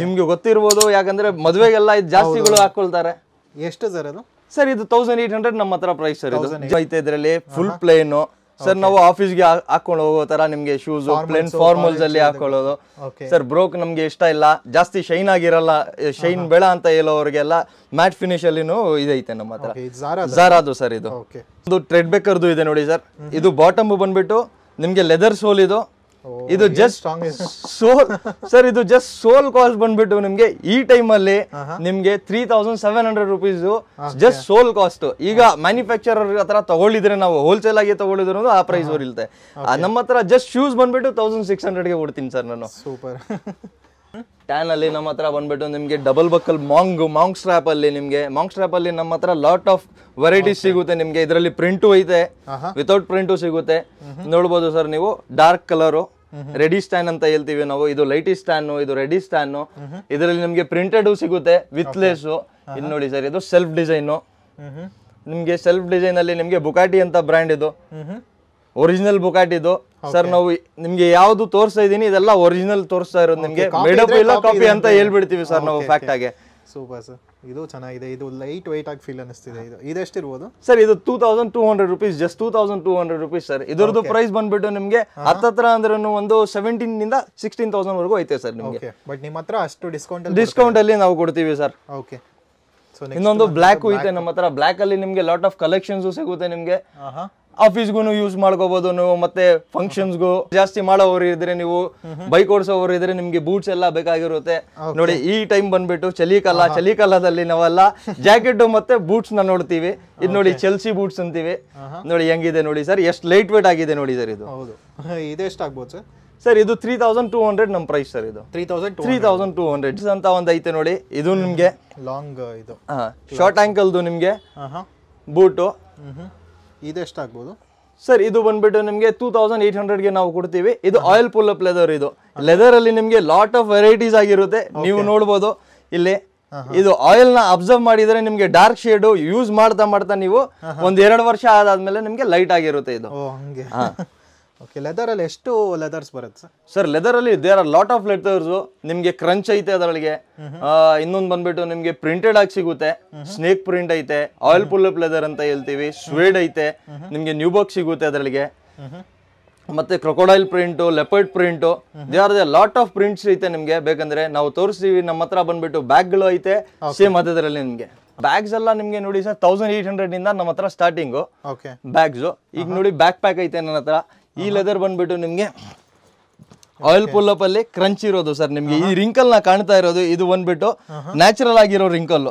B: ನಿಮ್ಗೆ ಗೊತ್ತಿರ್ಬೋದು ಯಾಕಂದ್ರೆ ಮದುವೆಗೆಲ್ಲ ಇದು ಜಾಸ್ತಿಗಳು ಹಾಕೊಳ್ತಾರೆ ಎಷ್ಟು ಸರ್ ಅದು ಸರ್ ಇದು ತೌಸಂಡ್ ಏಟ್ ಹಂಡ್ರೆಡ್ ನಮ್ಮ ಹತ್ರ ಪ್ರೈಸ್ ಸರ್ ಇದು ಐತೆ ಇದರಲ್ಲಿ ಫುಲ್ ಪ್ಲೇನು ಸರ್ ನಾವು ಆಫೀಸ್ಗೆ ಹಾಕೊಂಡು ಹೋಗೋ ತರ ನಿಮಗೆ ಶೂಸ್ ಪ್ಲೇನ್ ಫಾರ್ಮಲ್ಸ್ ಅಲ್ಲಿ ಹಾಕೊಳ್ಳೋದು ಸರ್ ಬ್ರೋಕ್ ನಮ್ಗೆ ಇಷ್ಟ ಇಲ್ಲ ಜಾಸ್ತಿ ಶೈನ್ ಆಗಿರಲ್ಲ ಶೈನ್ ಬೇಡ ಅಂತ ಹೇಳೋರಿಗೆಲ್ಲ ಮ್ಯಾಟ್ ಫಿನಿಶ್ ಅಲ್ಲಿ ಇದೈತೆ ನಮ್ಮ ಹತ್ರ ಝಾರಾದು ಸರ್ ಇದು ಒಂದು ಟ್ರೆಡ್ ಬೇಕರ್ದು ಇದೆ ನೋಡಿ ಸರ್ ಇದು ಬಾಟಮ್ ಬಂದ್ಬಿಟ್ಟು ನಿಮ್ಗೆ ಲೆದರ್ ಸೋಲ್ ಇದು ಇದು ಜಸ್ಟ್ ಸೋಲ್ ಸರ್ ಇದು ಜಸ್ಟ್ ಸೋಲ್ ಕಾಸ್ಟ್ ಬಂದ್ಬಿಟ್ಟು ನಿಮ್ಗೆ ಈ ಟೈಮ್ ಅಲ್ಲಿ ನಿಮ್ಗೆ three thousand seven hundred rupees just sole cost ಈಗ ಮ್ಯಾನುಫ್ಯಾಕ್ಚರರ್ ಹತ್ರ ತಗೊಳ್ಳಿದ್ರೆ ನಾವು ಹೋಲ್ಸೇಲ್ ಆಗಿ ತಗೊಳ್ಳಿದ್ರು ಆ ಪ್ರೈಸ್ ಹೊರಿಲ್ತೆ ನಮ್ಮ ಹತ್ರ ಜಸ್ಟ್ ಶೂಸ್ ಬಂದ್ಬಿಟ್ಟು ತೌಸಂಡ್ ಸಿಕ್ಸ್ ಹಂಡ್ರೆಡ್ಗೆ ಕೊಡ್ತೀನಿ ಸರ್ ನಾನು ಸೂಪರ್ ಟ್ಯಾನ್ ಅಲ್ಲಿ ನಮ್ಮ ಹತ್ರ ಬಂದ್ಬಿಟ್ಟು ನಿಮ್ಗೆ ಡಬಲ್ ಬಕ್ಕಲ್ ಮಾಂಗ್ ಮಾಂಗ್ ಸ್ಟ್ರಾಪ್ ಅಲ್ಲಿ ನಿಮ್ಗೆ ಮಾಂಗ್ ಸ್ಟ್ರಾಪ್ ಅಲ್ಲಿ ನಮ್ಮ ಹತ್ರ ಲಾಟ್ ಆಫ್ ವೆರೈಟೀಸ್ ಸಿಗುತ್ತೆ ನಿಮ್ಗೆ ಇದರಲ್ಲಿ ಪ್ರಿಂಟು ಐತೆ ವಿತೌಟ್ ಪ್ರಿಂಟು ಸಿಗುತ್ತೆ ನೋಡ್ಬೋದು ಸರ್ ನೀವು ಡಾರ್ಕ್ ಕಲರು ರೆಡಿ ಸ್ಟ್ಯಾನ್ ಅಂತ ಹೇಳ್ತೀವಿ ನಾವು ಇದು ಲೈಟಿ ಸ್ಟ್ಯಾನ್ ಇದು ರೆಡಿ ಸ್ಟ್ಯಾನ್ ಇದರಲ್ಲಿ ನಿಮಗೆ ಪ್ರಿಂಟೆಡ್ ಸಿಗುತ್ತೆ ವಿತ್ ಲೇಸು ಇದು ನೋಡಿ ಸರ್ ಇದು ಸೆಲ್ಫ್ ಡಿಸೈನು ನಿಮ್ಗೆ ಸೆಲ್ಫ್ ಡಿಸೈನ್ ಅಲ್ಲಿ ನಿಮ್ಗೆ ಬುಕಾಟಿ ಅಂತ ಬ್ರ್ಯಾಂಡ್ ಇದು ಒರಿಜಿನಲ್ ಬುಕಾಟಿ ಇದು ಸರ್ ನಾವು ನಿಮ್ಗೆ ಯಾವ್ದು ತೋರಿಸ್ತಾ ಇದೀನಿ ಇದೆಲ್ಲ ಒರಿಜಿನಲ್ ತೋರಿಸ್ತಾ ಇರೋದು ನಿಮ್ಗೆ ಮೇಡಪ್ ಇಲ್ಲ ಕಾಪಿ ಅಂತ ಹೇಳ್ಬಿಡ್ತೀವಿ ಸರ್ ನಾವು ಫ್ಯಾಕ್ಟ್ ಆಗಿ
A: ಸೂಪರ್ ಸರ್ ಇದು ಚೆನ್ನಾಗಿದೆ ಇದು ಲೈಟ್ ವೈಟ್ ಆಗಿ ಫೀಲ್ ಅನಿಸ್ತಿದೆ ಇದು ಇರ್ಬೋದು
B: ಸರ್ ಇದು two thousand two hundred rupees just two thousand two hundred rupees sir ಇದರದ್ದು ಪ್ರೈಸ್ ಬಂದ್ಬಿಟ್ಟು ನಿಮಗೆ ಹತ್ತತ್ರ ಅಂದ್ರೆ ಒಂದು ಸೆವೆಂಟೀನ್ ನಿಂದ ಸಿಕ್ಸ್ಟೀನ್ ತೌಸಂಡ್ ವರೆಗೂ ಐತೆ ಸರ್ ನಿಮಗೆ
A: ಬಟ್ ನಿಮ್ಮ ಹತ್ರ ಅಷ್ಟು ಡಿಸ್ಕೌಂಟ್
B: ಡಿಸ್ಕೌಂಟ್ ಅಲ್ಲಿ ನಾವು ಕೊಡ್ತೀವಿ ಸರ್ ಓಕೆ ಇನ್ನೊಂದು ಬ್ಲ್ಯಾಕು ಇದೆ ನಮ್ಮ ಹತ್ರ ಬ್ಲ್ಯಾಕ್ ಅಲ್ಲಿ ನಿಮಗೆ ಲಾಟ್ ಆಫ್ ಕಲೆಕ್ಷನ್ಸ್ ಸಿಗುತ್ತೆ ನಿಮಗೆ ಆಫೀಸ್ಗೂ ಯೂಸ್ ಮಾಡ್ಕೋಬಹುದು ನೀವು ಮತ್ತೆ ಫಂಕ್ಷನ್ಸ್ಗೂ ಜಾಸ್ತಿ ಮಾಡೋವ್ರು ಇದ್ರೆ ನೀವು ಬೈಕ್ ಓಡಿಸೋವ್ರು ಇದ್ರೆ ನಿಮ್ಗೆ ಬೂಟ್ಸ್ ಎಲ್ಲ ಬೇಕಾಗಿರುತ್ತೆ ನೋಡಿ ಈ ಟೈಮ್ ಬಂದ್ಬಿಟ್ಟು ಚಲಿಕಾಲ ಚಲಿಕಾಲದಲ್ಲಿ ನಾವೆಲ್ಲ ಜಾಕೆಟ್ ಮತ್ತೆ ಬೂಟ್ಸ್ ನ ನೋಡ್ತೀವಿ ಇದು ನೋಡಿ ಚೆಲ್ಸಿ ಬೂಟ್ಸ್ ಅಂತೀವಿ ನೋಡಿ ಹೆಂಗಿದೆ ನೋಡಿ ಸರ್ ಎಷ್ಟು ಲೈಟ್ ವೇಟ್ ಆಗಿದೆ ನೋಡಿ ಸರ್ ಇದು ಇದು ಎಷ್ಟಾಗ್ಬೋದು ಸರ್ ಸರ್ ಇದು ತ್ರೀ ತೌಸಂಡ್ ಟೂ ಹಂಡ್ರೆಡ್ ನಮ್ಮ ಪ್ರೈಸ್ ಸರ್ ಇದು three thousand three thousand two hundred ಅಂತ ಒಂದು ಐತೆ ನೋಡಿ ಇದು ನಿಮ್ಗೆ
A: ಲಾಂಗ್ ಇದು
B: ಶಾರ್ಟ್ ಆಂಕಲ್ ನಿಮ್ಗೆ ಬೂಟು ಇದೆಷ್ಟಾಗ್ಬೋದು ಸರ್ ಇದು ಬಂದ್ಬಿಟ್ಟು ನಿಮಗೆ ಟೂ ತೌಸಂಡ್ ಏಟ್ ಹಂಡ್ರೆಡ್ಗೆ ನಾವು ಕೊಡ್ತೀವಿ ಇದು ಆಯಿಲ್ ಪುಲ್ ಅಪ್ ಲೆದರ್ ಇದು ಲೆದರ್ ಅಲ್ಲಿ ನಿಮಗೆ ಲಾಟ್ ಆಫ್ ವೆರೈಟೀಸ್ ಆಗಿರುತ್ತೆ ನೀವು ನೋಡ್ಬೋದು ಇಲ್ಲಿ ಇದು ಆಯಿಲ್ ನ ಅಬ್ಸರ್ವ್ ಮಾಡಿದ್ರೆ ನಿಮಗೆ ಡಾರ್ಕ್ ಶೇಡ್ ಯೂಸ್ ಮಾಡ್ತಾ ಮಾಡ್ತಾ ನೀವು ಒಂದ್ ಎರಡು ವರ್ಷ ಆದಾದ್ಮೇಲೆ ನಿಮಗೆ ಲೈಟ್ ಆಗಿರುತ್ತೆ ಇದು
A: ಓಕೆ ಲೆದರಲ್ಲಿ ಎಷ್ಟು ಲೆದರ್ಸ್ ಬರುತ್ತೆ ಸರ್
B: ಸರ್ ಲೆದರಲ್ಲಿ there are lot of leathers ನಿಮಗೆ ಕ್ರಂಚ್ ಐತೆ ಅದರೊಳಗೆ ಇನ್ನೊಂದು ಬಂದ್ಬಿಟ್ಟು ನಿಮಗೆ ಪ್ರಿಂಟೆಡ್ ಆಗಿ ಸಿಗುತ್ತೆ ಸ್ನೇಕ್ ಪ್ರಿಂಟ್ ಐತೆ ಆಯಿಲ್ ಪುಲ್ಲಪ್ ಲೆದರ್ ಅಂತ ಹೇಳ್ತೀವಿ ಸ್ವೇಡ್ ಐತೆ ನಿಮಗೆ ಬಾಕ್ಸ್ ಸಿಗುತ್ತೆ ಅದರೊಳಗೆ ಮತ್ತೆ crocodile print leopard print they are the lot of prints ಐತೆ ನಿಮಗೆ ಬೇಕಂದ್ರೆ ನಾವು ತೋರಿಸ್ತೀವಿ ನಮ್ಮ ಹತ್ರ ಬಂದ್ಬಿಟ್ಟು ಬ್ಯಾಗ್ಗಳು ಐತೆ ಸೇಮ್ ಅದರಲ್ಲಿ ನಿಮಗೆ ಬ್ಯಾಗ್ಸ್ ಎಲ್ಲ ನಿಮಗೆ ನೋಡಿ ಸರ್ ತೌಸಂಡ್ ಏಟ್ ಹಂಡ್ರೆಡ್ ಇಂದ ನಮ್ಮ ಹತ್ರ ಸ್ಟಾರ್ಟಿಂಗು ಬ್ಯಾಗ್ಸು ಈಗ ನೋಡಿ ಬ್ಯಾಕ್ ಪ್ಯಾಕ್ ಐತೆ ನನ್ನ ಹತ್ರ ಈ ಲೆದರ್ ಬಂದ್ಬಿಟ್ಟು ನಿಮಗೆ ಆಯಿಲ್ ಪುಲ್ಲಪ್ ಅಲ್ಲಿ ಕ್ರಂಚ್ ಇರೋದು ಸರ್ ನಿಮಗೆ ಈ ರಿಂಕಲ್ ನ ಕಾಣ್ತಾ ಇರೋದು ಇದು ಬಂದ್ಬಿಟ್ಟು ನ್ಯಾಚುರಲ್ ಆಗಿರೋ ರಿಂಕಲ್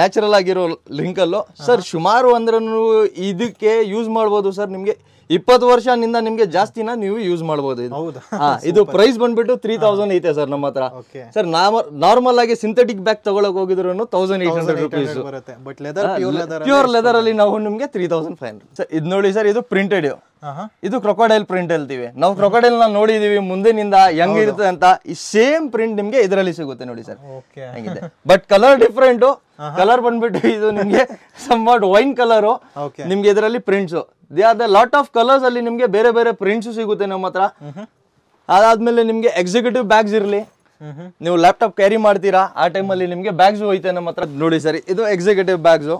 B: ನ್ಯಾಚುರಲ್ ಆಗಿರೋ ರಿಂಕಲ್ಲು ಸರ್ ಸುಮಾರು ಅಂದ್ರೂ ಇದಕ್ಕೆ ಯೂಸ್ ಮಾಡ್ಬೋದು ಸರ್ ನಿಮಗೆ ಇಪ್ಪತ್ತು ವರ್ಷದಿಂದ ನಿಮ್ಗೆ ಜಾಸ್ತಿನ ನೀವು ಯೂಸ್ ಮಾಡಬಹುದು ಇದು ಪ್ರೈಸ್ ಬಂದ್ಬಿಟ್ಟು ತ್ರೀ ತೌಸಂಡ್ ಐತೆ ಸರ್ ನಮ್ಮ ಹತ್ರ ಸರ್ ನಾರ್ಮಲ್ ಆಗಿ ಸಿಂಥೆಟಿಕ್ ಬ್ಯಾಗ್ ತಗೊಳಕ್ ಹೋಗಿದ್ರು thousand eight hundred rupees pure leather ಅಲ್ಲಿ ನಾವು ನಿಮ್ಗೆ three thousand five hundred sir ಇದು ನೋಡಿ ಸರ್ ಇದು ಪ್ರಿಂಟೆಡ್ ಇದು ಕ್ರೊಕೊಡೈಲ್ ಪ್ರಿಂಟ್ ಹೇಳ್ತೀವಿ ನಾವು ಕ್ರೊಕೊಡೈಲ್ ನ ನೋಡಿದೀವಿ ಮುಂದಿನಿಂದ ಹೆಂಗ್ ಇರುತ್ತೆ ಅಂತ ಈ ಸೇಮ್ ಪ್ರಿಂಟ್ ನಿಮ್ಗೆ ಇದರಲ್ಲಿ ಸಿಗುತ್ತೆ ನೋಡಿ ಸರ್ ಹಂಗಿದೆ ಬಟ್ ಕಲರ್ ಡಿಫ್ರೆಂಟ್ ಕಲರ್ ಬಂದ್ಬಿಟ್ಟು ಇದು ನಿಮ್ಗೆ ಸಮ್ ವೈನ್ ಕಲರ್ ನಿಮ್ಗೆ ಇದರಲ್ಲಿ prints they are the lot of colours ಅಲ್ಲಿ ನಿಮಗೆ ಬೇರೆ ಬೇರೆ ಪ್ರಿಂಟ್ಸ್ ಸಿಗುತ್ತೆ ನಮ್ಮ ಹತ್ರ ಅದಾದ್ಮೇಲೆ ನಿಮಗೆ ಎಕ್ಸಿಕ್ಯೂಟಿವ್ ಬ್ಯಾಗ್ಸ್ ಇರಲಿ ನೀವು ಲ್ಯಾಪ್ಟಾಪ್ ಕ್ಯಾರಿ ಮಾಡ್ತೀರಾ ಆ ಟೈಮಲ್ಲಿ ನಿಮಗೆ ಬ್ಯಾಗ್ಸ್ ಹೋಯ್ತೆ ನಮ್ಮ ಹತ್ರ ನೋಡಿ ಸರಿ ಇದು ಎಕ್ಸಿಕ್ಯೂಟಿವ್ ಬ್ಯಾಗ್ಸು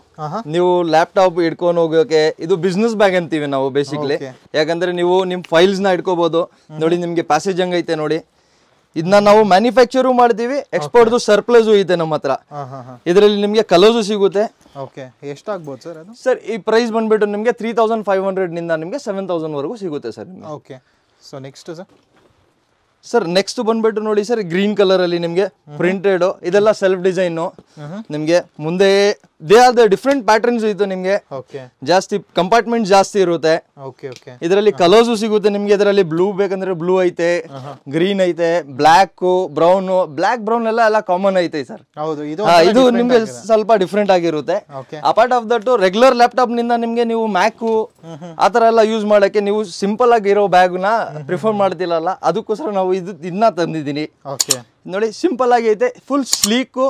B: ನೀವು ಲ್ಯಾಪ್ಟಾಪ್ ಇಟ್ಕೊಂಡು ಹೋಗೋಕೆ ಇದು ಬಿಸ್ನೆಸ್ ಬ್ಯಾಗ್ ಅಂತೀವಿ ನಾವು ಬೇಸಿಕ್ಲಿ ಯಾಕಂದ್ರೆ ನೀವು ನಿಮ್ಮ ನ ಇಟ್ಕೋಬಹುದು ನೋಡಿ ನಿಮ್ಗೆ ಪ್ಯಾಸೇಜ್ ಹಂಗೈತೆ ನೋಡಿ ಇದನ್ನ ನಾವು ಮ್ಯಾನುಫ್ಯಾಕ್ಚರು ಮಾಡಿದೀವಿ ಎಕ್ಸ್ಪೋರ್ಟ್ ಸರ್ಪ್ಲಸ್ ಇದೆ ನಮ್ಮ ಹತ್ರ ಇದರಲ್ಲಿ ನಿಮಗೆ ಕಲರ್ಸು ಸಿಗುತ್ತೆ ಓಕೆ ಎಷ್ಟಾಗ್ಬೋದು ಸರ್ ಸರ್ ಈ ಪ್ರೈಸ್ ಬಂದ್ಬಿಟ್ಟು ನಿಮಗೆ ತ್ರೀ ತೌಸಂಡ್ ಫೈವ್ ಹಂಡ್ರೆಡ್ ನಿಂದ ನಿಮಗೆ ಸೆವೆನ್ ತೌಸಂಡ್ ವರೆಗೂ ಸಿಗುತ್ತೆ sir okay so next sir sir next ಬಂದ್ಬಿಟ್ಟು ನೋಡಿ ಸರ್ ಗ್ರೀನ್ ಕಲರ್ ಅಲ್ಲಿ ನಿಮಗೆ ಪ್ರಿಂಟೆಡ್ ಇದೆಲ್ಲ ಸೆಲ್ಫ್ ಡಿಸೈನ್ ನಿಮಗೆ ಮುಂದೆ they are the different patterns ಇತ್ತು ನಿಮಗೆ ಜಾಸ್ತಿ ಕಂಪಾರ್ಟ್ಮೆಂಟ್ ಜಾಸ್ತಿ ಇರುತ್ತೆ ಇದರಲ್ಲಿ ಕಲರ್ಸು ಸಿಗುತ್ತೆ ನಿಮ್ಗೆ ಇದರಲ್ಲಿ ಬ್ಲೂ ಬೇಕಂದ್ರೆ ಬ್ಲೂ ಐತೆ ಗ್ರೀನ್ ಐತೆ ಬ್ಲಾಕ್ ಬ್ರೌನ್ ಬ್ಲಾಕ್ ಬ್ರೌನ್ ಎಲ್ಲ ಎಲ್ಲ ಕಾಮನ್ ಐತೆ ಸರ್ ಇದು ನಿಮ್ಗೆ ಸ್ವಲ್ಪ ಡಿಫ್ರೆಂಟ್ ಆಗಿರುತ್ತೆ apart of that regular laptop ನಿಂದ ನಿಮ್ಗೆ ನೀವು ಮ್ಯಾಕು ಆ ತರ ಎಲ್ಲ ಯೂಸ್ ಮಾಡಕ್ಕೆ ನೀವು ಸಿಂಪಲ್ ಆಗಿರೋ ಬ್ಯಾಗ್ನ ಪ್ರಿಫರ್ ಮಾಡ್ತಿಲ್ಲ ಅದಕ್ಕೋಸ್ಕರ ನಾವು ಇದು ಇದನ್ನ ತಂದಿದ್ದೀನಿ ನೋಡಿ ಸಿಂಪಲ್ ಆಗಿ ಐತೆ ಫುಲ್ ಸ್ಲೀಕು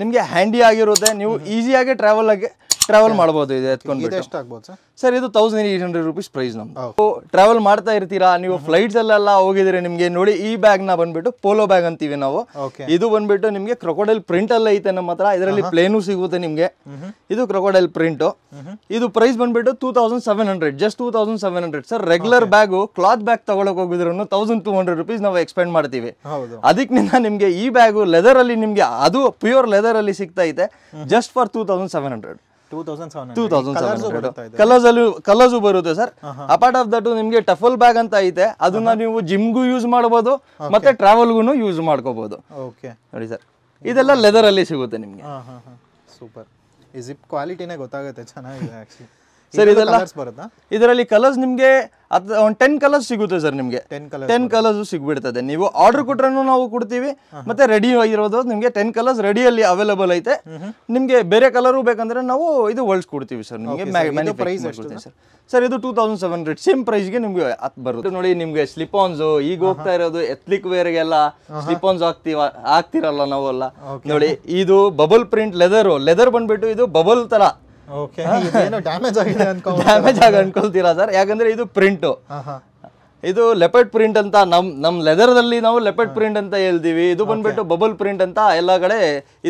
B: ನಿಮಗೆ ಹ್ಯಾಂಡಿ ಆಗಿರುತ್ತೆ ನೀವು ಈಸಿಯಾಗಿ ಟ್ರಾವೆಲ್ ಆಗಿ ಟ್ರಾವೆಲ್ ಮಾಡ್ಬೋದು ಇದು ಎತ್ಕೊಂಡು ಎಷ್ಟಾಗ್ಬೋದು ಸರ್ ಸರ್ ಇದು thousand eight hundred rupees price ನಮ್ದು ಟ್ರಾವೆಲ್ ಮಾಡ್ತಾ ಇರ್ತೀರಾ ನೀವು ಫ್ಲೈಟ್ಸ್ ಅಲ್ಲೆಲ್ಲ ಹೋಗಿದ್ರೆ ನಿಮಗೆ ನೋಡಿ ಈ ಬ್ಯಾಗ್ ನ ಬಂದ್ಬಿಟ್ಟು ಪೋಲೋ ಬ್ಯಾಗ್ ಅಂತೀವಿ ನಾವು ಇದು ಬಂದ್ಬಿಟ್ಟು ನಿಮಗೆ ಕ್ರೊಕೊಡೈಲ್ ಪ್ರಿಂಟ್ ಅಲ್ಲ ಐತೆ ನಮ್ಮ ಹತ್ರ ಇದರಲ್ಲಿ ಪ್ಲೇನು ಸಿಗುತ್ತೆ ನಿಮಗೆ ಇದು ಕ್ರೊಕೊಡೈಲ್ ಪ್ರಿಂಟ್ ಇದು ಪ್ರೈಸ್ ಬಂದ್ಬಿಟ್ಟು two thousand seven hundred just two thousand seven hundred sir regular bag cloth bag ತಗೊಳಕ್ ಹೋಗಿದ್ರು ತೌಸಂಡ್ ಟೂ ಹಂಡ್ರೆಡ್ ರುಪೀಸ್ ನಾವು ಎಕ್ಸ್ಪೆಂಡ್ ಮಾಡ್ತೀವಿ ಅದಕ್ಕಿಂತ ನಿಮಗೆ ಈ ಬ್ಯಾಗು ಲೆದರ್ ಅಲ್ಲಿ ನಿಮಗೆ ಅದು ಪ್ಯೂರ್ ಲೆದರ್ ಅಲ್ಲಿ ಸಿಗ್ತಾ ಐತೆ just for two thousand seven hundred colours ಬರುತ್ತೆ ಸರ್ ಅಪಾರ್ಟ್ ಆಫ್ ದಟ್ ನಿಮ್ಗೆ ಟಫಲ್ ಬ್ಯಾಗ್ ಅಂತ ಐತೆ ಅದನ್ನ ನೀವು ಜಿಮ್ಗೂ ಯೂಸ್ ಮಾಡಬಹುದು ಮತ್ತೆ ಗು ಯೂಸ್ ಮಾಡ್ಕೋಬಹುದು ನೋಡಿ ಸರ್ ಇದೆಲ್ಲ ಲೆದರ್ ಅಲ್ಲಿ ಸಿಗುತ್ತೆ ನಿಮ್ಗೆ
A: ಸೂಪರ್ ಈ ಜಿಪ್ ಕ್ವಾಲಿಟಿನೇ ಗೊತ್ತಾಗುತ್ತೆ ಚೆನ್ನಾಗಿದೆ ಆಕ್ಚುಲಿ ಸರ್ ಇದೆಲ್ಲ
B: ಇದರಲ್ಲಿ ಕಲರ್ಸ್ ನಿಮಗೆ ಒಂದು ಟೆನ್ ಕಲರ್ಸ್ ಸಿಗುತ್ತೆ ಸರ್ ನಿಮಗೆ ಟೆನ್ ಕಲರ್ಸ್ ಸಿಗ್ಬಿಡ್ತದೆ ನೀವು ಆರ್ಡರ್ ಕೊಟ್ರೂ ನಾವು ಕೊಡ್ತೀವಿ ಮತ್ತೆ ರೆಡಿ ಆಗಿರೋದು ನಿಮಗೆ ಟೆನ್ ಕಲರ್ಸ್ ರೆಡಿಯಲ್ಲಿ ಅವೈಲೇಬಲ್ ಐತೆ ನಿಮಗೆ ಬೇರೆ ಕಲರು ಬೇಕಂದ್ರೆ ನಾವು ಇದು ಹೊಲ್ಸ್ ಕೊಡ್ತೀವಿ ಸರ್ ನಿಮಗೆ ಸರ್ ಸರ್ ಇದು two thousand seven hundred same ಪ್ರೈಸ್ಗೆ ನಿಮ್ಗೆ ಬರುತ್ತೆ ನೋಡಿ ನಿಮಗೆ ಸ್ಲಿಪಾನ್ಸ್ ಈಗ ಹೋಗ್ತಾ ಇರೋದು ಎತ್ಲಿಕ್ ವೇರ್ಗೆಲ್ಲ ಸ್ಲಿಪಾನ್ಸ್ ಆಗ್ತೀವ ಆಗ್ತಿರಲ್ಲ ನಾವೆಲ್ಲ ನೋಡಿ ಇದು ಬಬಲ್ ಪ್ರಿಂಟ್ ಲೆದರು ಲೆದರ್ ಬಂದ್ಬಿಟ್ಟು ಇದು ಬಬಲ್ ತರ ಓಕೆ ಡ್ಯಾಮೇಜ್ ಆಗಿದೆ
A: ಡ್ಯಾಮೇಜ್ ಆಗಿ
B: ಅನ್ಕೊಳ್ತೀರಾ ಸರ್ ಯಾಕಂದ್ರೆ ಇದು ಪ್ರಿಂಟು ಇದು ಲೆಪೆಟ್ ಪ್ರಿಂಟ್ ಅಂತ ನಮ್ ನಮ್ ಲೆದರ್ ದಲ್ಲಿ ನಾವು ಲೆಪೆಟ್ ಪ್ರಿಂಟ್ ಅಂತ ಹೇಳ್ತೀವಿ ಇದು ಬಂದ್ಬಿಟ್ಟು ಬಬಲ್ ಪ್ರಿಂಟ್ ಅಂತ ಎಲ್ಲ ಕಡೆ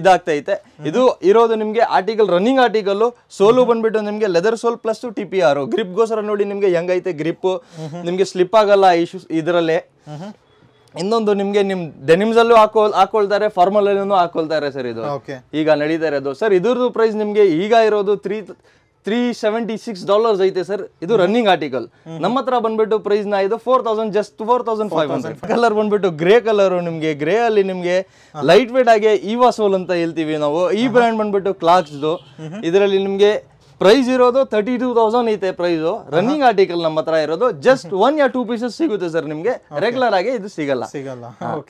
B: ಇದಾಗ್ತೈತೆ ಇದು ಇರೋದು ನಿಮಗೆ ಆರ್ಟಿಕಲ್ ರನ್ನಿಂಗ್ ಆರ್ಟಿಕಲ್ ಸೋಲು ಬಂದ್ಬಿಟ್ಟು ನಿಮಗೆ leather sole plus T P R ಗ್ರಿಪ್ಗೋಸ್ಕರ ನೋಡಿ ನಿಮಗೆ ಹೆಂಗೈತೆ ಗ್ರಿಪ್ ನಿಮ್ಗೆ ಸ್ಲಿಪ್ ಆಗಲ್ಲ ಇಶ್ಯೂಸ್ ಇದರಲ್ಲೇ ಇನ್ನೊಂದು ನಿಮಗೆ ನಿಮ್ ಡೆನಿಮ್ಸ್ ಅಲ್ಲೂ ಹಾಕೋ ಹಾಕೊಳ್ತಾರೆ ಫಾರ್ಮಲ್ ಅಲ್ಲಿ ಹಾಕೊಳ್ತಾರೆ ಸರ್ ಇದು ಈಗ ನಡೀತಾರೆ ಅದು ಸರ್ ಇದ್ರದ್ದು ಪ್ರೈಸ್ ನಿಮಗೆ ಈಗ ಇರೋದು three three seventy six dollars ಐತೆ ಸರ್ ಇದು ರನ್ನಿಂಗ್ ಆರ್ಟಿಕಲ್ ನಮ್ಮ ಹತ್ರ ಬಂದ್ಬಿಟ್ಟು ಪ್ರೈಸ್ ನ ಇದು four thousand just four thousand five hundred colour ಬಂದ್ಬಿಟ್ಟು ಗ್ರೇ ಕಲರ್ ನಿಮಗೆ ಗ್ರೇ ಅಲ್ಲಿ ನಿಮಗೆ ಲೈಟ್ ವೇಟ್ ಆಗಿ ಈವಾ ಸೋಲ್ ಅಂತ ಹೇಳ್ತೀವಿ ನಾವು ಈ ಬ್ರ್ಯಾಂಡ್ ಬಂದ್ಬಿಟ್ಟು ಕ್ಲಾಕ್ಸ್ದು ಇದರಲ್ಲಿ ನಿಮಗೆ ಪ್ರೈಸ್ ಇರೋದು ತರ್ಟಿ ಟೂ ತೌಸಂಡ್ ಐತೆ ಪ್ರೈಸು ರನ್ನಿಂಗ್ ಆರ್ಟಿಕಲ್ ನಮ್ಮ ಹತ್ರ ಇರೋದು ಜಸ್ಟ್ ಒನ್ ಯಾ ಟೂ ಪೀಸಸ್ ಸಿಗುತ್ತೆ ಸರ್ ನಿಮಗೆ ರೆಗ್ಯುಲರ್ ಆಗಿ ಇದು ಸಿಗಲ್ಲ ಸಿಗಲ್ಲ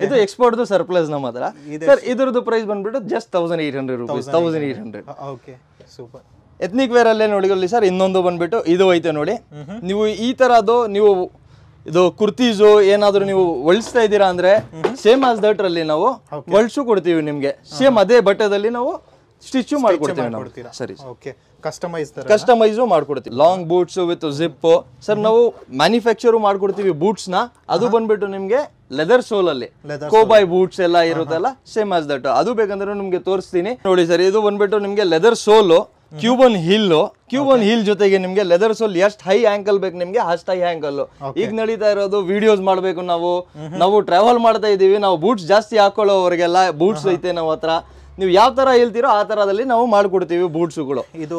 B: ಇದು ಎಕ್ಸ್ಪೋರ್ಟ್ದು ಸರ್ಪ್ಲಸ್ ನಮ್ಮ ಹತ್ರ ಸರ್ ಇದ್ರದ್ದು ಪ್ರೈಸ್ ಬಂದ್ಬಿಟ್ಟು just thousand eight hundred rupees thousand eight hundred
A: okay super
B: ethnic wear ಅಲ್ಲೇ ನೋಡಿ ಸರ್ ಇನ್ನೊಂದು ಬಂದ್ಬಿಟ್ಟು ಇದು ಐತೆ ನೋಡಿ ನೀವು ಈ ತರದ್ದು ನೀವು ಇದು ಕುರ್ತೀಸು ಏನಾದ್ರೂ ನೀವು ಹೊಲಿಸ್ತಾ ಇದ್ದೀರಾ ಅಂದ್ರೆ ಸೇಮ್ ಆಸ್ ದಟ್ ರಲ್ಲಿ ನಾವು ಹೊಲ್ಸು ಕೊಡ್ತೀವಿ ನಿಮ್ಗೆ ಸೇಮ್ ಅದೇ ಬಟ್ಟೆದಲ್ಲಿ ನಾವು ಸ್ಟಿಚ್ ಮಾಡ್ಕೊಡ್ತೀವಿ ಸರಿ
A: ಕಸ್ಟಮೈಸ್
B: ಮಾಡ್ಕೊಡ್ತೀವಿ long boots with zip sir ನಾವು ಮ್ಯಾನುಫ್ಯಾಕ್ಚರ್ ಮಾಡ್ಕೊಡ್ತೀವಿ ಬೂಟ್ಸ್ ನ ಅದು ಬಂದ್ಬಿಟ್ಟು ನಿಮ್ಗೆ ಲೆದರ್ ಸೋಲ್ ಅಲ್ಲಿ ಕೋಬಾಯ್ ಬೂಟ್ಸ್ ಎಲ್ಲ ಇರುತ್ತಲ್ಲ ಸೇಮ್ ಆಸ್ ದಟ್ ಅದು ಬೇಕಂದ್ರೆ ನಿಮ್ಗೆ ತೋರಿಸ್ತೀನಿ ನೋಡಿ ಸರ್ ಇದು ಬಂದ್ಬಿಟ್ಟು ನಿಮ್ಗೆ ಲೆದರ್ ಸೋಲು ಕ್ಯೂಬನ್ ಹಿಲ್ ಕ್ಯೂಬನ್ ಹಿಲ್ ಜೊತೆಗೆ ನಿಮ್ಗೆ ಲೆದರ್ ಸೋಲ್ ಎಷ್ಟ್ ಹೈ ಆಂಕಲ್ ಬೇಕು ನಿಮ್ಗೆ ಅಷ್ಟು ಹೈ ಆಂಕಲ್ ಈಗ ನಡೀತಾ ಇರೋದು ವಿಡಿಯೋಸ್ ಮಾಡ್ಬೇಕು ನಾವು ನಾವು ಟ್ರಾವೆಲ್ ಮಾಡ್ತಾ ಇದೀವಿ ನಾವು ಬೂಟ್ಸ್ ಜಾಸ್ತಿ ಹಾಕೊಳ್ಳೋವರೆಗೆಲ್ಲ ಬೂಟ್ಸ್ ಐತೆ ನಾವು ಹತ್ರ ನೀವು ಯಾವ ತರ ಹೇಳ್ತೀರೋ ಆ ತರದಲ್ಲಿ ನಾವು ಮಾಡಿಕೊಡ್ತೀವಿ ಬೂಟ್ಸ್ಗಳು ಇದು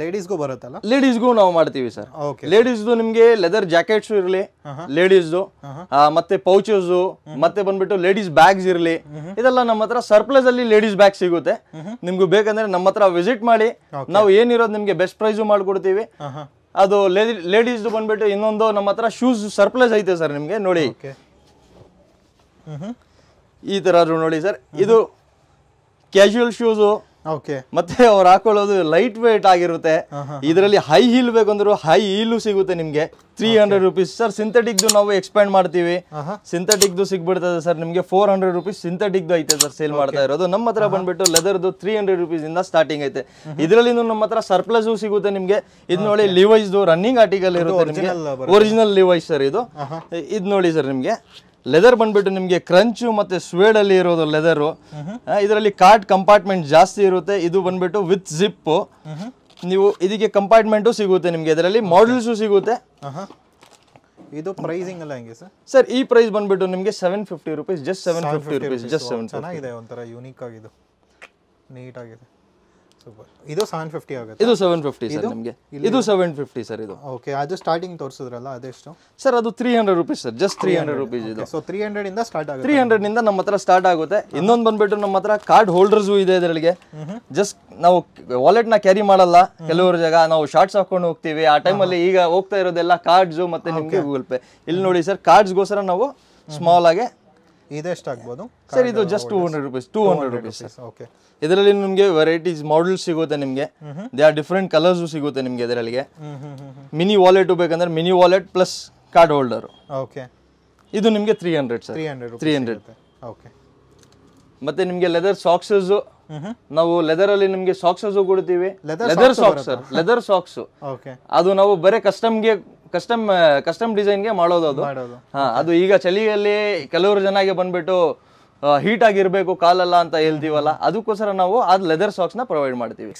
B: ಲೇಡೀಸ್ಗೂ ಬರುತ್ತಲ್ಲ ಲೇಡೀಸ್ಗೂ ನಾವು ಮಾಡ್ತೀವಿ ಸರ್ ಲೇಡೀಸ್ದು ನಿಮಗೆ ಲೆದರ್ ಜಾಕೆಟ್ಸ್ ಇರಲಿ ಲೇಡೀಸ್ದು ಮತ್ತೆ ಪೌಚಸ್ ಮತ್ತೆ ಬಂದ್ಬಿಟ್ಟು ಲೇಡೀಸ್ ಬ್ಯಾಗ್ಸ್ ಇರಲಿ ಇದೆಲ್ಲ ನಮ್ಮ ಹತ್ರ ಸರ್ಪ್ಲೈಸ್ ಅಲ್ಲಿ ಲೇಡೀಸ್ ಬ್ಯಾಗ್ ಸಿಗುತ್ತೆ ನಿಮ್ಗೆ ಬೇಕಂದ್ರೆ ನಮ್ಮ ಹತ್ರ ವಿಸಿಟ್ ಮಾಡಿ ನಾವು ಏನಿರೋದು ನಿಮಗೆ ಬೆಸ್ಟ್ ಪ್ರೈಸು ಮಾಡಿಕೊಡ್ತೀವಿ ಅದು ಲೇಡಿ ಲೇಡೀಸ್ ಬಂದ್ಬಿಟ್ಟು ಇನ್ನೊಂದು ನಮ್ಮ ಹತ್ರ ಶೂಸ್ ಸರ್ಪ್ಲೈಸ್ ಐತೆ ಸರ್ ನಿಮಗೆ ನೋಡಿ ಈ ತರ ನೋಡಿ ಸರ್ ಇದು ಕ್ಯಾಶುಯಲ್ ಶೂಸು ಮತ್ತೆ ಅವ್ರು ಹಾಕೊಳ್ಳೋದು ಲೈಟ್ ವೇಟ್ ಆಗಿರುತ್ತೆ ಇದರಲ್ಲಿ ಹೈ ಹೀಲ್ ಬೇಕಂದ್ರು ಹೈ ಹೀಲು ಸಿಗುತ್ತೆ ನಿಮ್ಗೆ three hundred rupees sir synthetic ನಾವು ಎಕ್ಸ್ಪ್ಯಾಂಡ್ ಮಾಡ್ತೀವಿ ಸಿಂಥೆಟಿಕ್ ಸಿಗ್ಬಿಡ್ತದೆ ಸರ್ ನಿಮಗೆ ಫೋರ್ ಹಂಡ್ರೆಡ್ ರುಪೀಸ್ ಸಿಂಥೆಟಿಕ್ ಐತೆ ಸರ್ ಸೇಲ್ ಮಾಡ್ತಾ ಇರೋದು ನಮ್ಮ ಹತ್ರ ಬಂದ್ಬಿಟ್ಟು ಲೆದರ್ದು ತ್ರೀ ಹಂಡ್ರೆಡ್ ರುಪೀಸ್ ಇಂದ ಸ್ಟಾರ್ಟಿಂಗ್ ಐತೆ ಇದರಲ್ಲಿ ನಮ್ಮ ಹತ್ರ ಸರ್ಪ್ಲಸ್ ಸಿಗುತ್ತೆ ನಿಮಗೆ ಇದ್ ನೋಡಿ ಲಿವೈಸ್ ರನ್ನಿಂಗ್ ಆರ್ಟಿಕಲ್ ಇರುತ್ತೆ ಒರಿಜಿನಲ್ ಲಿವೈಸ್ ಸರ್ ಇದು ಇದ್ ನೋಡಿ ಸರ್ ನಿಮಗೆ ಲೆದರ್ ಬಂದ್ಬಿಟ್ಟು ನಿಮಗೆ ಕ್ರಂಚು ಮತ್ತು ಸ್ವೇಡಲ್ಲಿ ಇರೋದು ಲೆದರು ಇದರಲ್ಲಿ ಕಾರ್ಡ್ ಕಂಪಾರ್ಟ್ಮೆಂಟ್ ಜಾಸ್ತಿ ಇರುತ್ತೆ ಇದು ಬಂದ್ಬಿಟ್ಟು ವಿತ್ ಜಿಪ್ಪು ನೀವು ಇದಕ್ಕೆ ಕಂಪಾರ್ಟ್ಮೆಂಟು ಸಿಗುತ್ತೆ ನಿಮಗೆ ಇದರಲ್ಲಿ ಮಾಡಲ್ಸು ಸಿಗುತ್ತೆ
A: ಇದು ಪ್ರೈಸಿಂಗ್ ಎಲ್ಲ ಹೆಂಗೆ ಸರ್
B: ಸರ್ ಈ ಪ್ರೈಸ್ ಬಂದ್ಬಿಟ್ಟು ನಿಮಗೆ seven fifty rupees just seven fifty rupees just seven ಚೆನ್ನಾಗಿದೆ
A: ಒಂಥರ ಯುನೀಕ್ ಆಗಿದೆ ನೀಟಾಗಿದೆ ಇದು ಸೆವೆನ್ ಫಿಫ್ಟಿ ಆಗುತ್ತೆ ಇದು ಸೆವೆನ್ ಫಿಫ್ಟಿ ಸರ್ ನಿಮಗೆ ಇದು
B: ಸೆವೆನ್ ಫಿಫ್ಟಿ ಸರ್ ಇದು
A: ಓಕೆ ಅದು ಸ್ಟಾರ್ಟಿಂಗ್ ತೋರಿಸಿದ್ರಲ್ಲ ಅದೆಷ್ಟು
B: ಸರ್ ಅದು three hundred rupees sir just three hundred rupees ಇದು ಸೊ ತ್ರೀ ಹಂಡ್ರೆಡ್ ಇಂದ ಸ್ಟಾರ್ಟ್ ಆಗುತ್ತೆ ತ್ರೀ ಹಂಡ್ರೆಡ್ ಇಂದ ನಮ್ಮ ಹತ್ರ ಸ್ಟಾರ್ಟ್ ಆಗುತ್ತೆ ಇನ್ನೊಂದು ಬಂದ್ಬಿಟ್ಟು ನಮ್ಮ ಹತ್ರ ಕಾರ್ಡ್ ಹೋಲ್ಡರ್ಸು ಇದೆ ಇದರಲ್ಲಿಗೆ ಜಸ್ಟ್ ನಾವು ವಾಲೆಟ್ ಕ್ಯಾರಿ ಮಾಡಲ್ಲ ಕೆಲವರು ಜಾಗ ನಾವು ಶಾರ್ಟ್ಸ್ ಹಾಕೊಂಡು ಹೋಗ್ತೀವಿ ಆ ಟೈಮಲ್ಲಿ ಈಗ ಹೋಗ್ತಾ ಇರೋದೆಲ್ಲ ಕಾರ್ಡ್ಸು ಮತ್ತೆ ನಿಮಗೆ ಗೂಗಲ್ ಪೇ ಇಲ್ಲಿ ನೋಡಿ ಸರ್ ಕಾರ್ಡ್ಸ್ಗೋಸ್ಕರ ನಾವು ಸ್ಮಾಲ್ ಆಗಿ
A: ಇದೆಷ್ಟಾಗ್ಬೋದು
B: ಸರ್ ಇದು just two hundred rupees two hundred rupees okay ಇದರಲ್ಲಿ ನಿಮಗೆ ವೆರೈಟೀಸ್ ಮಾಡಲ್ಸ್ ಸಿಗುತ್ತೆ ನಿಮಗೆ ದೇ ಆರ್ ಡಿಫ್ರೆಂಟ್ ಕಲರ್ಸು ಸಿಗುತ್ತೆ ನಿಮಗೆ ಇದರಲ್ಲಿಗೆ ಮಿನಿ mm-hmm, ವಾಲೆಟ್ mm-hmm. ಬೇಕಂದ್ರೆ mini wallet plus card holder okay ಇದು ನಿಮಗೆ three hundred sir three hundred three hundred okay ಮತ್ತೆ ನಿಮಗೆ ಲೆದರ್ ಸಾಕ್ಸಸ್ಸು ನಾವು ಲೆದರ್ ಅಲ್ಲಿ ನಿಮ್ಗೆ ಸಾಕ್ಸ್ ಕೊಡ್ತೀವಿ ಲೆದರ್ ಸಾಕ್ಸ್ ಲೆದರ್ ಸಾಕ್ಸ್ ಅದು ನಾವು ಬರೀ ಕಸ್ಟಮ್ಗೆ ಕಸ್ಟಮ್ ಕಸ್ಟಮ್ ಡಿಸೈನ್ಗೆ ಮಾಡೋದು ಅದು ಅದು ಈಗ ಚಳಿಯಲ್ಲಿ ಕೆಲವರು ಜನಗೆ ಬಂದ್ಬಿಟ್ಟು ಹೀಟ್ ಆಗಿರ್ಬೇಕು ಕಾಲಲ್ಲ ಅಂತ ಹೇಳ್ತೀವಲ್ಲ ಅದಕ್ಕೋಸ್ಕರ ನಾವು ಅದ್ ಲೆದರ್ ಸಾಕ್ಸ್ ನ ಪ್ರೊವೈಡ್ ಮಾಡ್ತೀವಿ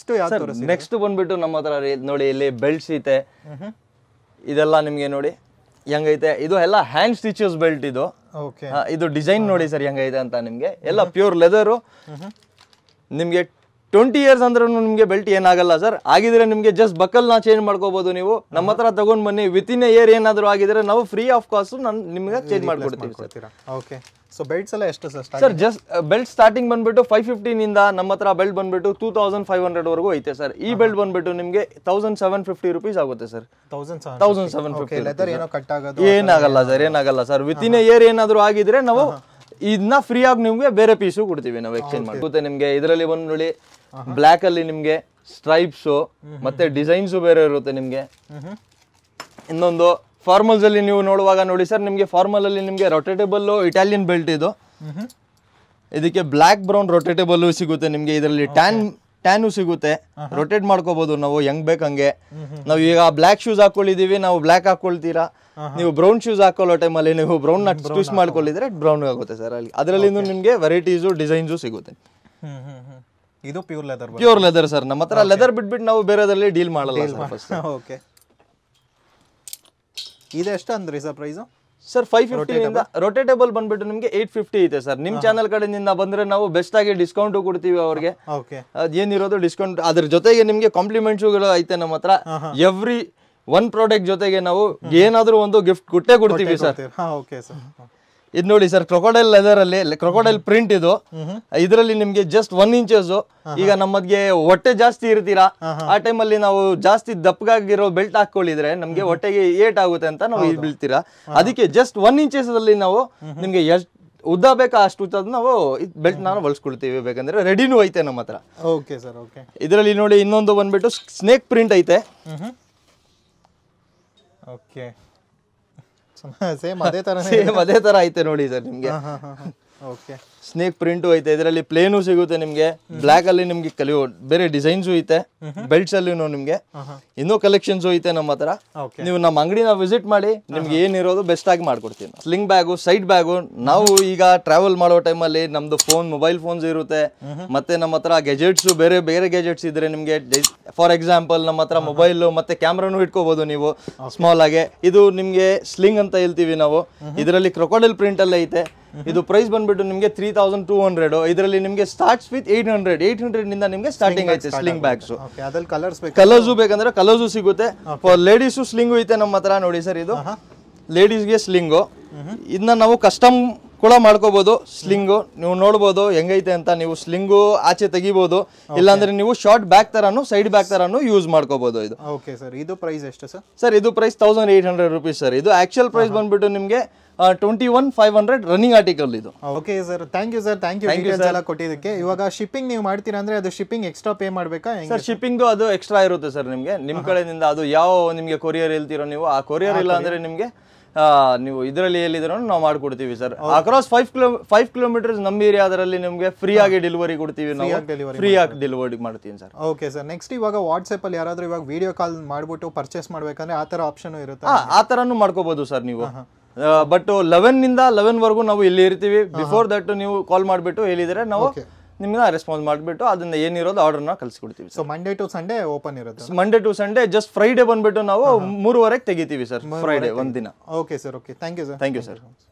B: ನೆಕ್ಸ್ಟ್ ಬಂದ್ಬಿಟ್ಟು ನಮ್ಮ ಹತ್ರ ನೋಡಿ ಇಲ್ಲಿ ಬೆಲ್ಟ್ಸ್ ಐತೆ ಇದೆಲ್ಲ ನಿಮ್ಗೆ ನೋಡಿ ಹೆಂಗೈತೆ ಇದು ಎಲ್ಲ ಹ್ಯಾಂಡ್ ಸ್ಟಿಚಸ್ ಬೆಲ್ಟ್ ಇದು ಇದು ಡಿಸೈನ್ ನೋಡಿ ಸರ್ ಹೆಂಗೈತೆ ಅಂತ ನಿಮ್ಗೆ ಎಲ್ಲ ಪ್ಯೂರ್ ಲೆದರು ನಿಮಗೆ ಟ್ವೆಂಟಿ ಇಯರ್ಸ್ ಅಂದ್ರೂ ನಿಮಗೆ ಬೆಲ್ಟ್ ಏನಾಗಲ್ಲ ಸರ್ ಆಗಿದ್ರೆ ನಿಮಗೆ ಜಸ್ಟ್ ಬಕಲ್ನ ಚೇಂಜ್ ಮಾಡ್ಕೋಬೋದು ನೀವು ನಮ್ಮ ಹತ್ರ ತಗೊಂಡ್ ಬನ್ನಿ ವಿತ್ ಇನ್ ಇಯರ್ ಏನಾದರೂ ಆಗಿದ್ರೆ ನಾವು ಫ್ರೀ ಆಫ್ ಕಾಸ್ಟ್ ನಾನು ನಿಮಗೆ ಚೇಂಜ್ ಮಾಡ್ಕೊಡ್ತೀವಿ
A: ಸರ್ ಓಕೆ ಸೊ ಬೆಲ್ಟ್ಸ್ ಎಲ್ಲ ಎಷ್ಟು sir sir
B: just belt starting ಬಂದ್ಬಿಟ್ಟು ಫೈವ್ ಫಿಫ್ಟೀನ್ ಇಂದ ನಮ್ಮ ಹತ್ರ ಬೆಲ್ಟ್ ಬಂದ್ಬಿಟ್ಟು ಟೂ ತೌಸಂಡ್ ಫೈವ್ ಹಂಡ್ರೆಡ್ ವರೆಗೂ ಐತೆ ಸರ್ ಈ ಬೆಲ್ಟ್ ಬಂದ್ಬಿಟ್ಟು ನಿಮಗೆ ತೌಸಂಡ್ ಸೆವೆನ್ ಫಿಫ್ಟಿ ರುಪೀಸ್ ಆಗುತ್ತೆ ಸರ್
A: ತೌಸಂಡ್ ಸೆವೆನ್ ಫಿಫ್ಟಿ ಏನಾಗಲ್ಲ
B: ಸರ್ ಏನಾಗಲ್ಲ ಸರ್ ವಿತ್ ಇನ್ ಇಯರ್ ಏನಾದರೂ ಆಗಿದ್ರೆ ನಾವು ಇದನ್ನ ಫ್ರೀ ಆಗಿ ನಿಮಗೆ ಬೇರೆ ಪೀಸು ಕೊಡ್ತೀವಿ ನಾವು ಎಕ್ಸ್ಚೇಂಜ್ ಮಾಡಿ ನಿಮಗೆ ಇದರಲ್ಲಿ ಬಂದು ನೋಡಿ ಬ್ಲಾಕ್ ಅಲ್ಲಿ ನಿಮಗೆ ಸ್ಟ್ರೈಪ್ಸ್ ಮತ್ತೆ ಡಿಸೈನ್ಸ್ ಬೇರೆ ಇರುತ್ತೆ ನಿಮಗೆ ಇನ್ನೊಂದು ಫಾರ್ಮಲ್ಸ್ ಅಲ್ಲಿ ನೀವು ನೋಡುವಾಗ ನೋಡಿ ಸರ್ ನಿಮಗೆ ಫಾರ್ಮಲ್ ಅಲ್ಲಿ ನಿಮಗೆ ರೊಟೇಟೇಬಲ್ ಇಟಾಲಿಯನ್ ಬೆಲ್ಟ್ ಇದು ಇದಕ್ಕೆ ಬ್ಲ್ಯಾಕ್ ಬ್ರೌನ್ ರೊಟೇಟೇಬಲ್ ಸಿಗುತ್ತೆ ನಿಮಗೆ ಇದರಲ್ಲಿ ಟ್ಯಾನ್ ಟ್ಯಾನು ಸಿಗುತ್ತೆ ರೊಟೇಟ್ ಮಾಡ್ಕೋಬಹುದು ನಾವು ಹೆಂಗ್ ಬೇಕಂಗೆ ನಾವು ಈಗ ಬ್ಲ್ಯಾಕ್ ಶೂಸ್ ಹಾಕೊಂಡಿದೀವಿ ನಾವು ಬ್ಲ್ಯಾಕ್ ಹಾಕೊಳ್ತೀರಾ ನೀವು ಬ್ರೌನ್ ಶೂಸ್ ಹಾಕೊಳ್ಳೋ ಟೈಮಲ್ಲಿ ನೀವು ಬ್ರೌನ್ ನಟ್ ಟ್ವಿಸ್ಟ್ ಮಾಡ್ಕೊಳ್ಳಿದ್ರೆ ಬ್ರೌನ್ ಆಗುತ್ತೆ ಸರ್ ಅಲ್ಲಿ ಅದರಲ್ಲಿ ನಿಮಗೆ ವೆರೈಟೀಸ್ ಡಿಸೈನ್ಸು ಸಿಗುತ್ತೆ
A: ಇದು pure leather pure leather sir
B: ನಮ್ಮ ಹತ್ರ ಲೆದರ್ ಬಿಟ್ಬಿಟ್ಟು ನಾವು ಬೇರೆದರಲ್ಲಿ ಡೀಲ್ ಮಾಡಲ್ಲ ಓಕೆ ಇದೆ ಎಷ್ಟು ಅಂದ್ರಿ ಸರ್ ಪ್ರೈಸು ಸರ್ ಫೈವ್ ಫಿಫ್ಟಿಯಿಂದ ರೊಟೇಟೇಬಲ್ ಬಂದ್ಬಿಟ್ಟು ನಿಮಗೆ ಏಟ್ ಫಿಫ್ಟಿ ಐತೆ ಸರ್ ನಿಮ್ಮ ಚಾನಲ್ ಕಡೆಯಿಂದ ಬಂದ್ರೆ ನಾವು ಬೆಸ್ಟ್ ಆಗಿ ಡಿಸ್ಕೌಂಟು ಕೊಡ್ತೀವಿ ಅವ್ರಿಗೆ ಅದೇನಿರೋದು ಡಿಸ್ಕೌಂಟ್ ಅದ್ರ ಜೊತೆಗೆ ನಿಮಗೆ ಕಾಂಪ್ಲಿಮೆಂಟ್ಸುಗಳು ಐತೆ ನಮ್ಮ ಹತ್ರ ಎವ್ರಿ ಒನ್ ಪ್ರಾಡಕ್ಟ್ ಜೊತೆಗೆ ನಾವು ಏನಾದರೂ ಒಂದು ಗಿಫ್ಟ್ ಕೊಟ್ಟೇ ಕೊಡ್ತೀವಿ ಸರ್ ಇದ್ ನೋಡಿ ಸರ್ ಕ್ರೊಕೊಡೈಲ್ ಲೆದರ್ ಅಲ್ಲಿ ಕ್ರೊಕೊಡೈಲ್ ಪ್ರಿಂಟ್ ಇದು ಇದರಲ್ಲಿ ನಿಮ್ಗೆ ಜಸ್ಟ್ ಒನ್ ಇಂಚಸ್ ಈಗ ನಮ್ಮದ್ಗೆ ಹೊಟ್ಟೆ ಜಾಸ್ತಿ ಇರ್ತೀರಾ ಆ ಟೈಮಲ್ಲಿ ನಾವು ಜಾಸ್ತಿ ದಪ್ಪಗಾಗಿರೋ ಬೆಲ್ಟ್ ಹಾಕೊಂಡಿದ್ರೆ ನಮ್ಗೆ ಹೊಟ್ಟೆಗೆ ಏಟ್ ಆಗುತ್ತೆ ಅಂತ ನಾವು ಬೀಳ್ತೀರಾ ಅದಕ್ಕೆ ಜಸ್ಟ್ ಒನ್ ಇಂಚಸ್ ಅಲ್ಲಿ ನಾವು ನಿಮ್ಗೆ ಎಷ್ಟು ಉದ್ದ ಬೇಕಾ ಅಷ್ಟು ಉದ್ದ ನಾವು ಬೆಲ್ಟ್ ನಾನು ಬಳಸ್ಕೊಳ್ತೀವಿ ಬೇಕಂದ್ರೆ ರೆಡಿನೂ ಐತೆ ನಮ್ಮ ಹತ್ರ
A: ಓಕೆ ಸರ್ ಓಕೆ
B: ಇದರಲ್ಲಿ ನೋಡಿ ಇನ್ನೊಂದು ಬಂದ್ಬಿಟ್ಟು ಸ್ನೇಕ್ ಪ್ರಿಂಟ್ ಐತೆ
A: ಓಕೆ ಸೇಮ್ ಅದೇ ತರ ಸೇಮ್ ಅದೇ ತರ
B: ಐತೆ ನೋಡಿ ಸರ್ ನಿಮಗೆ ಓಕೆ ಸ್ನೇಕ್ ಪ್ರಿಂಟು ಐತೆ ಇದರಲ್ಲಿ ಪ್ಲೇನು ಸಿಗುತ್ತೆ ನಿಮಗೆ ಬ್ಲಾಕ್ ಅಲ್ಲಿ ನಿಮ್ಗೆ ಕಲಿಯೋ ಬೇರೆ ಡಿಸೈನ್ಸ್ ಐತೆ ಬೆಲ್ಟ್ಸ್ ಅಲ್ಲಿ ನಿಮ್ಗೆ ಇನ್ನೂ ಕಲೆಕ್ಷನ್ಸ್ ಐತೆ ನಮ್ಮ ಹತ್ರ ನೀವು ನಮ್ಮ ಅಂಗಡಿನ ವಿಸಿಟ್ ಮಾಡಿ ನಿಮ್ಗೆ ಏನಿರೋದು ಬೆಸ್ಟ್ ಆಗಿ ಮಾಡ್ಕೊಡ್ತೀನಿ ಸ್ಲಿಂಗ್ ಬ್ಯಾಗು ಸೈಡ್ ಬ್ಯಾಗು ನಾವು ಈಗ ಟ್ರಾವೆಲ್ ಮಾಡೋ ಟೈಮಲ್ಲಿ ನಮ್ದು ಫೋನ್ ಮೊಬೈಲ್ ಫೋನ್ಸ್ ಇರುತ್ತೆ ಮತ್ತೆ ನಮ್ಮ ಹತ್ರ ಗೆಜೆಟ್ಸ್ ಬೇರೆ ಬೇರೆ ಗೆಜೆಟ್ಸ್ ಇದ್ರೆ ನಿಮ್ಗೆ ಫಾರ್ ಎಕ್ಸಾಂಪಲ್ ನಮ್ಮ ಹತ್ರ ಮೊಬೈಲ್ ಮತ್ತೆ ಕ್ಯಾಮ್ರಾನು ಇಟ್ಕೋಬಹುದು ನೀವು ಸ್ಮಾಲ್ ಆಗಿ ಇದು ನಿಮ್ಗೆ ಸ್ಲಿಂಗ್ ಅಂತ ಹೇಳ್ತೀವಿ ನಾವು ಇದರಲ್ಲಿ ಕ್ರೊಕೊಡಲ್ ಪ್ರಿಂಟ್ ಅಲ್ಲೇ ಐತೆ ಇದು ಪ್ರೈಸ್ ಬಂದ್ಬಿಟ್ಟು ನಿಮ್ಗೆ three three thousand two hundred ಇದರಲ್ಲಿ ನಿಮಗೆ starts with eight hundred eight hundred ನಿಂದ ನಿಮಗೆ ಸ್ಟಾರ್ಟಿಂಗ್ ಐತೆ ಸ್ಲಿಂಗ್ ಬ್ಯಾಗ್ಸ್
A: ಕಲರ್ಸ್ ಕಲರ್ಸು
B: ಬೇಕಂದ್ರೆ ಕಲರ್ಸು ಸಿಗುತ್ತೆ ಫಾರ್ ಲೇಡೀಸು ಸ್ಲಿಂಗು ಐತೆ ನಮ್ಮ ಹತ್ರ ನೋಡಿ ಸರ್ ಇದು ಲೇಡೀಸ್ಗೆ ಸ್ಲಿಂಗು ಇದನ್ನ ನಾವು ಕಸ್ಟಮ್ ಕೂಡ ಮಾಡ್ಕೋಬಹುದು ಸ್ಲಿಂಗು ನೀವು ನೋಡ್ಬೋದು ಹೆಂಗೈತೆ ಅಂತ ನೀವು ಸ್ಲಿಂಗು ಆಚೆ ತೆಗಿಬಹುದು ಇಲ್ಲಾಂದ್ರೆ ನೀವು ಶಾರ್ಟ್ ಬ್ಯಾಕ್ ತರಾನು ಸೈಡ್ ಬ್ಯಾಕ್ ತರಾನು ಯೂಸ್ ಮಾಡ್ಕೋಬಹುದು ಇದು
A: ಓಕೆ ಸರ್ ಇದು ಪ್ರೈಸ್ ಎಷ್ಟು ಸರ್
B: ಸರ್ ಇದು price thousand eight hundred rupees sir ಇದು ಆಕ್ಚುಯಲ್ ಪ್ರೈಸ್ ಬಂದ್ಬಿಟ್ಟು ನಿಮಗೆ twenty one five hundred running article ಇದು okay sir thank you
A: sir thank you ಎಲ್ಲ ಕೊಟ್ಟಿದ್ದಕ್ಕೆ ಇವಾಗ ಶಿಪ್ಪಿಂಗ್ ನೀವು ಮಾಡ್ತೀರಾ ಅಂದ್ರೆ ಅದು ಶಿಪ್ಪಿಂಗ್ ಎಕ್ಸ್ಟ್ರಾ ಪೇ ಮಾಡ್ಬೇಕಾ ಸರ್
B: ಶಿಪ್ಪಿಂಗ್ ಅದು ಎಕ್ಸ್ಟ್ರಾ ಇರುತ್ತೆ ಸರ್ ನಿಮಗೆ ನಿಮ್ಮ ಕಡೆಯಿಂದ ಅದು ಯಾವ ನಿಮಗೆ ಕೊರಿಯರ್ ಹೇಳ್ತೀರೋ ನೀವು ಆ ಕೊರಿಯರ್ ಇಲ್ಲ ಅಂದ್ರೆ ನಿಮಗೆ ನೀವು ಇದರಲ್ಲಿ ಎಲ್ಲಿದ್ರೂ ನಾವು ಮಾಡ್ಕೊಡ್ತೀವಿ sir across five kilo five kilometres ನಮ್ಮ ಅದರಲ್ಲಿ ನಿಮಗೆ ಫ್ರೀ ಆಗಿ ಡೆಲಿವರಿ ಕೊಡ್ತೀವಿ ನಾವು ಫ್ರೀ ಆಗಿ ಡೆಲಿವರಿ ಮಾಡ್ತೀನಿ ಸರ್
A: ಓಕೆ ಸರ್ ನೆಕ್ಸ್ಟ್ ಇವಾಗ ವಾಟ್ಸ್ಆಪ್ ಅಲ್ಲಿ ಯಾರಾದ್ರೂ ಇವಾಗ ವಿಡಿಯೋ ಕಾಲ್ ಮಾಡ್ಬಿಟ್ಟು ಪರ್ಚೇಸ್ ಮಾಡ್ಬೇಕಂದ್ರೆ ಆ ತರ ಆಪ್ಷನ್ ಇರುತ್ತೆ
B: ಆ ತರನು ಮಾಡ್ಕೋಬಹುದು ಸರ್ ನೀವು ಬಟ್ ಲೆವೆನ್ ನಿಂದ ಲೆವೆನ್ ವರೆಗೂ ನಾವು ಇಲ್ಲಿ ಇರ್ತೀವಿ ಬಿಫೋರ್ ದಟ್ ನೀವು ಕಾಲ್ ಮಾಡಿಬಿಟ್ಟು ಹೇಳಿದರೆ ನಾವು ನಿಮ್ಗೆ ರೆಸ್ಪಾನ್ಸ್ ಮಾಡಿಬಿಟ್ಟು ಅದನ್ನ ಏನಿರೋದು ಆರ್ಡರ್ನ ಕೊಡ್ತೀವಿ so Monday to Sunday open ಇರೋದು Monday to Sunday just Friday ಬಂದ್ಬಿಟ್ಟು ನಾವು ಮೂರುವರೆಗೆ ತೆಗಿತೀವಿ ಸರ್ ಫ್ರೈಡೇ ಒಂದಿನ
A: okay sir okay thank you sir thank
B: you sir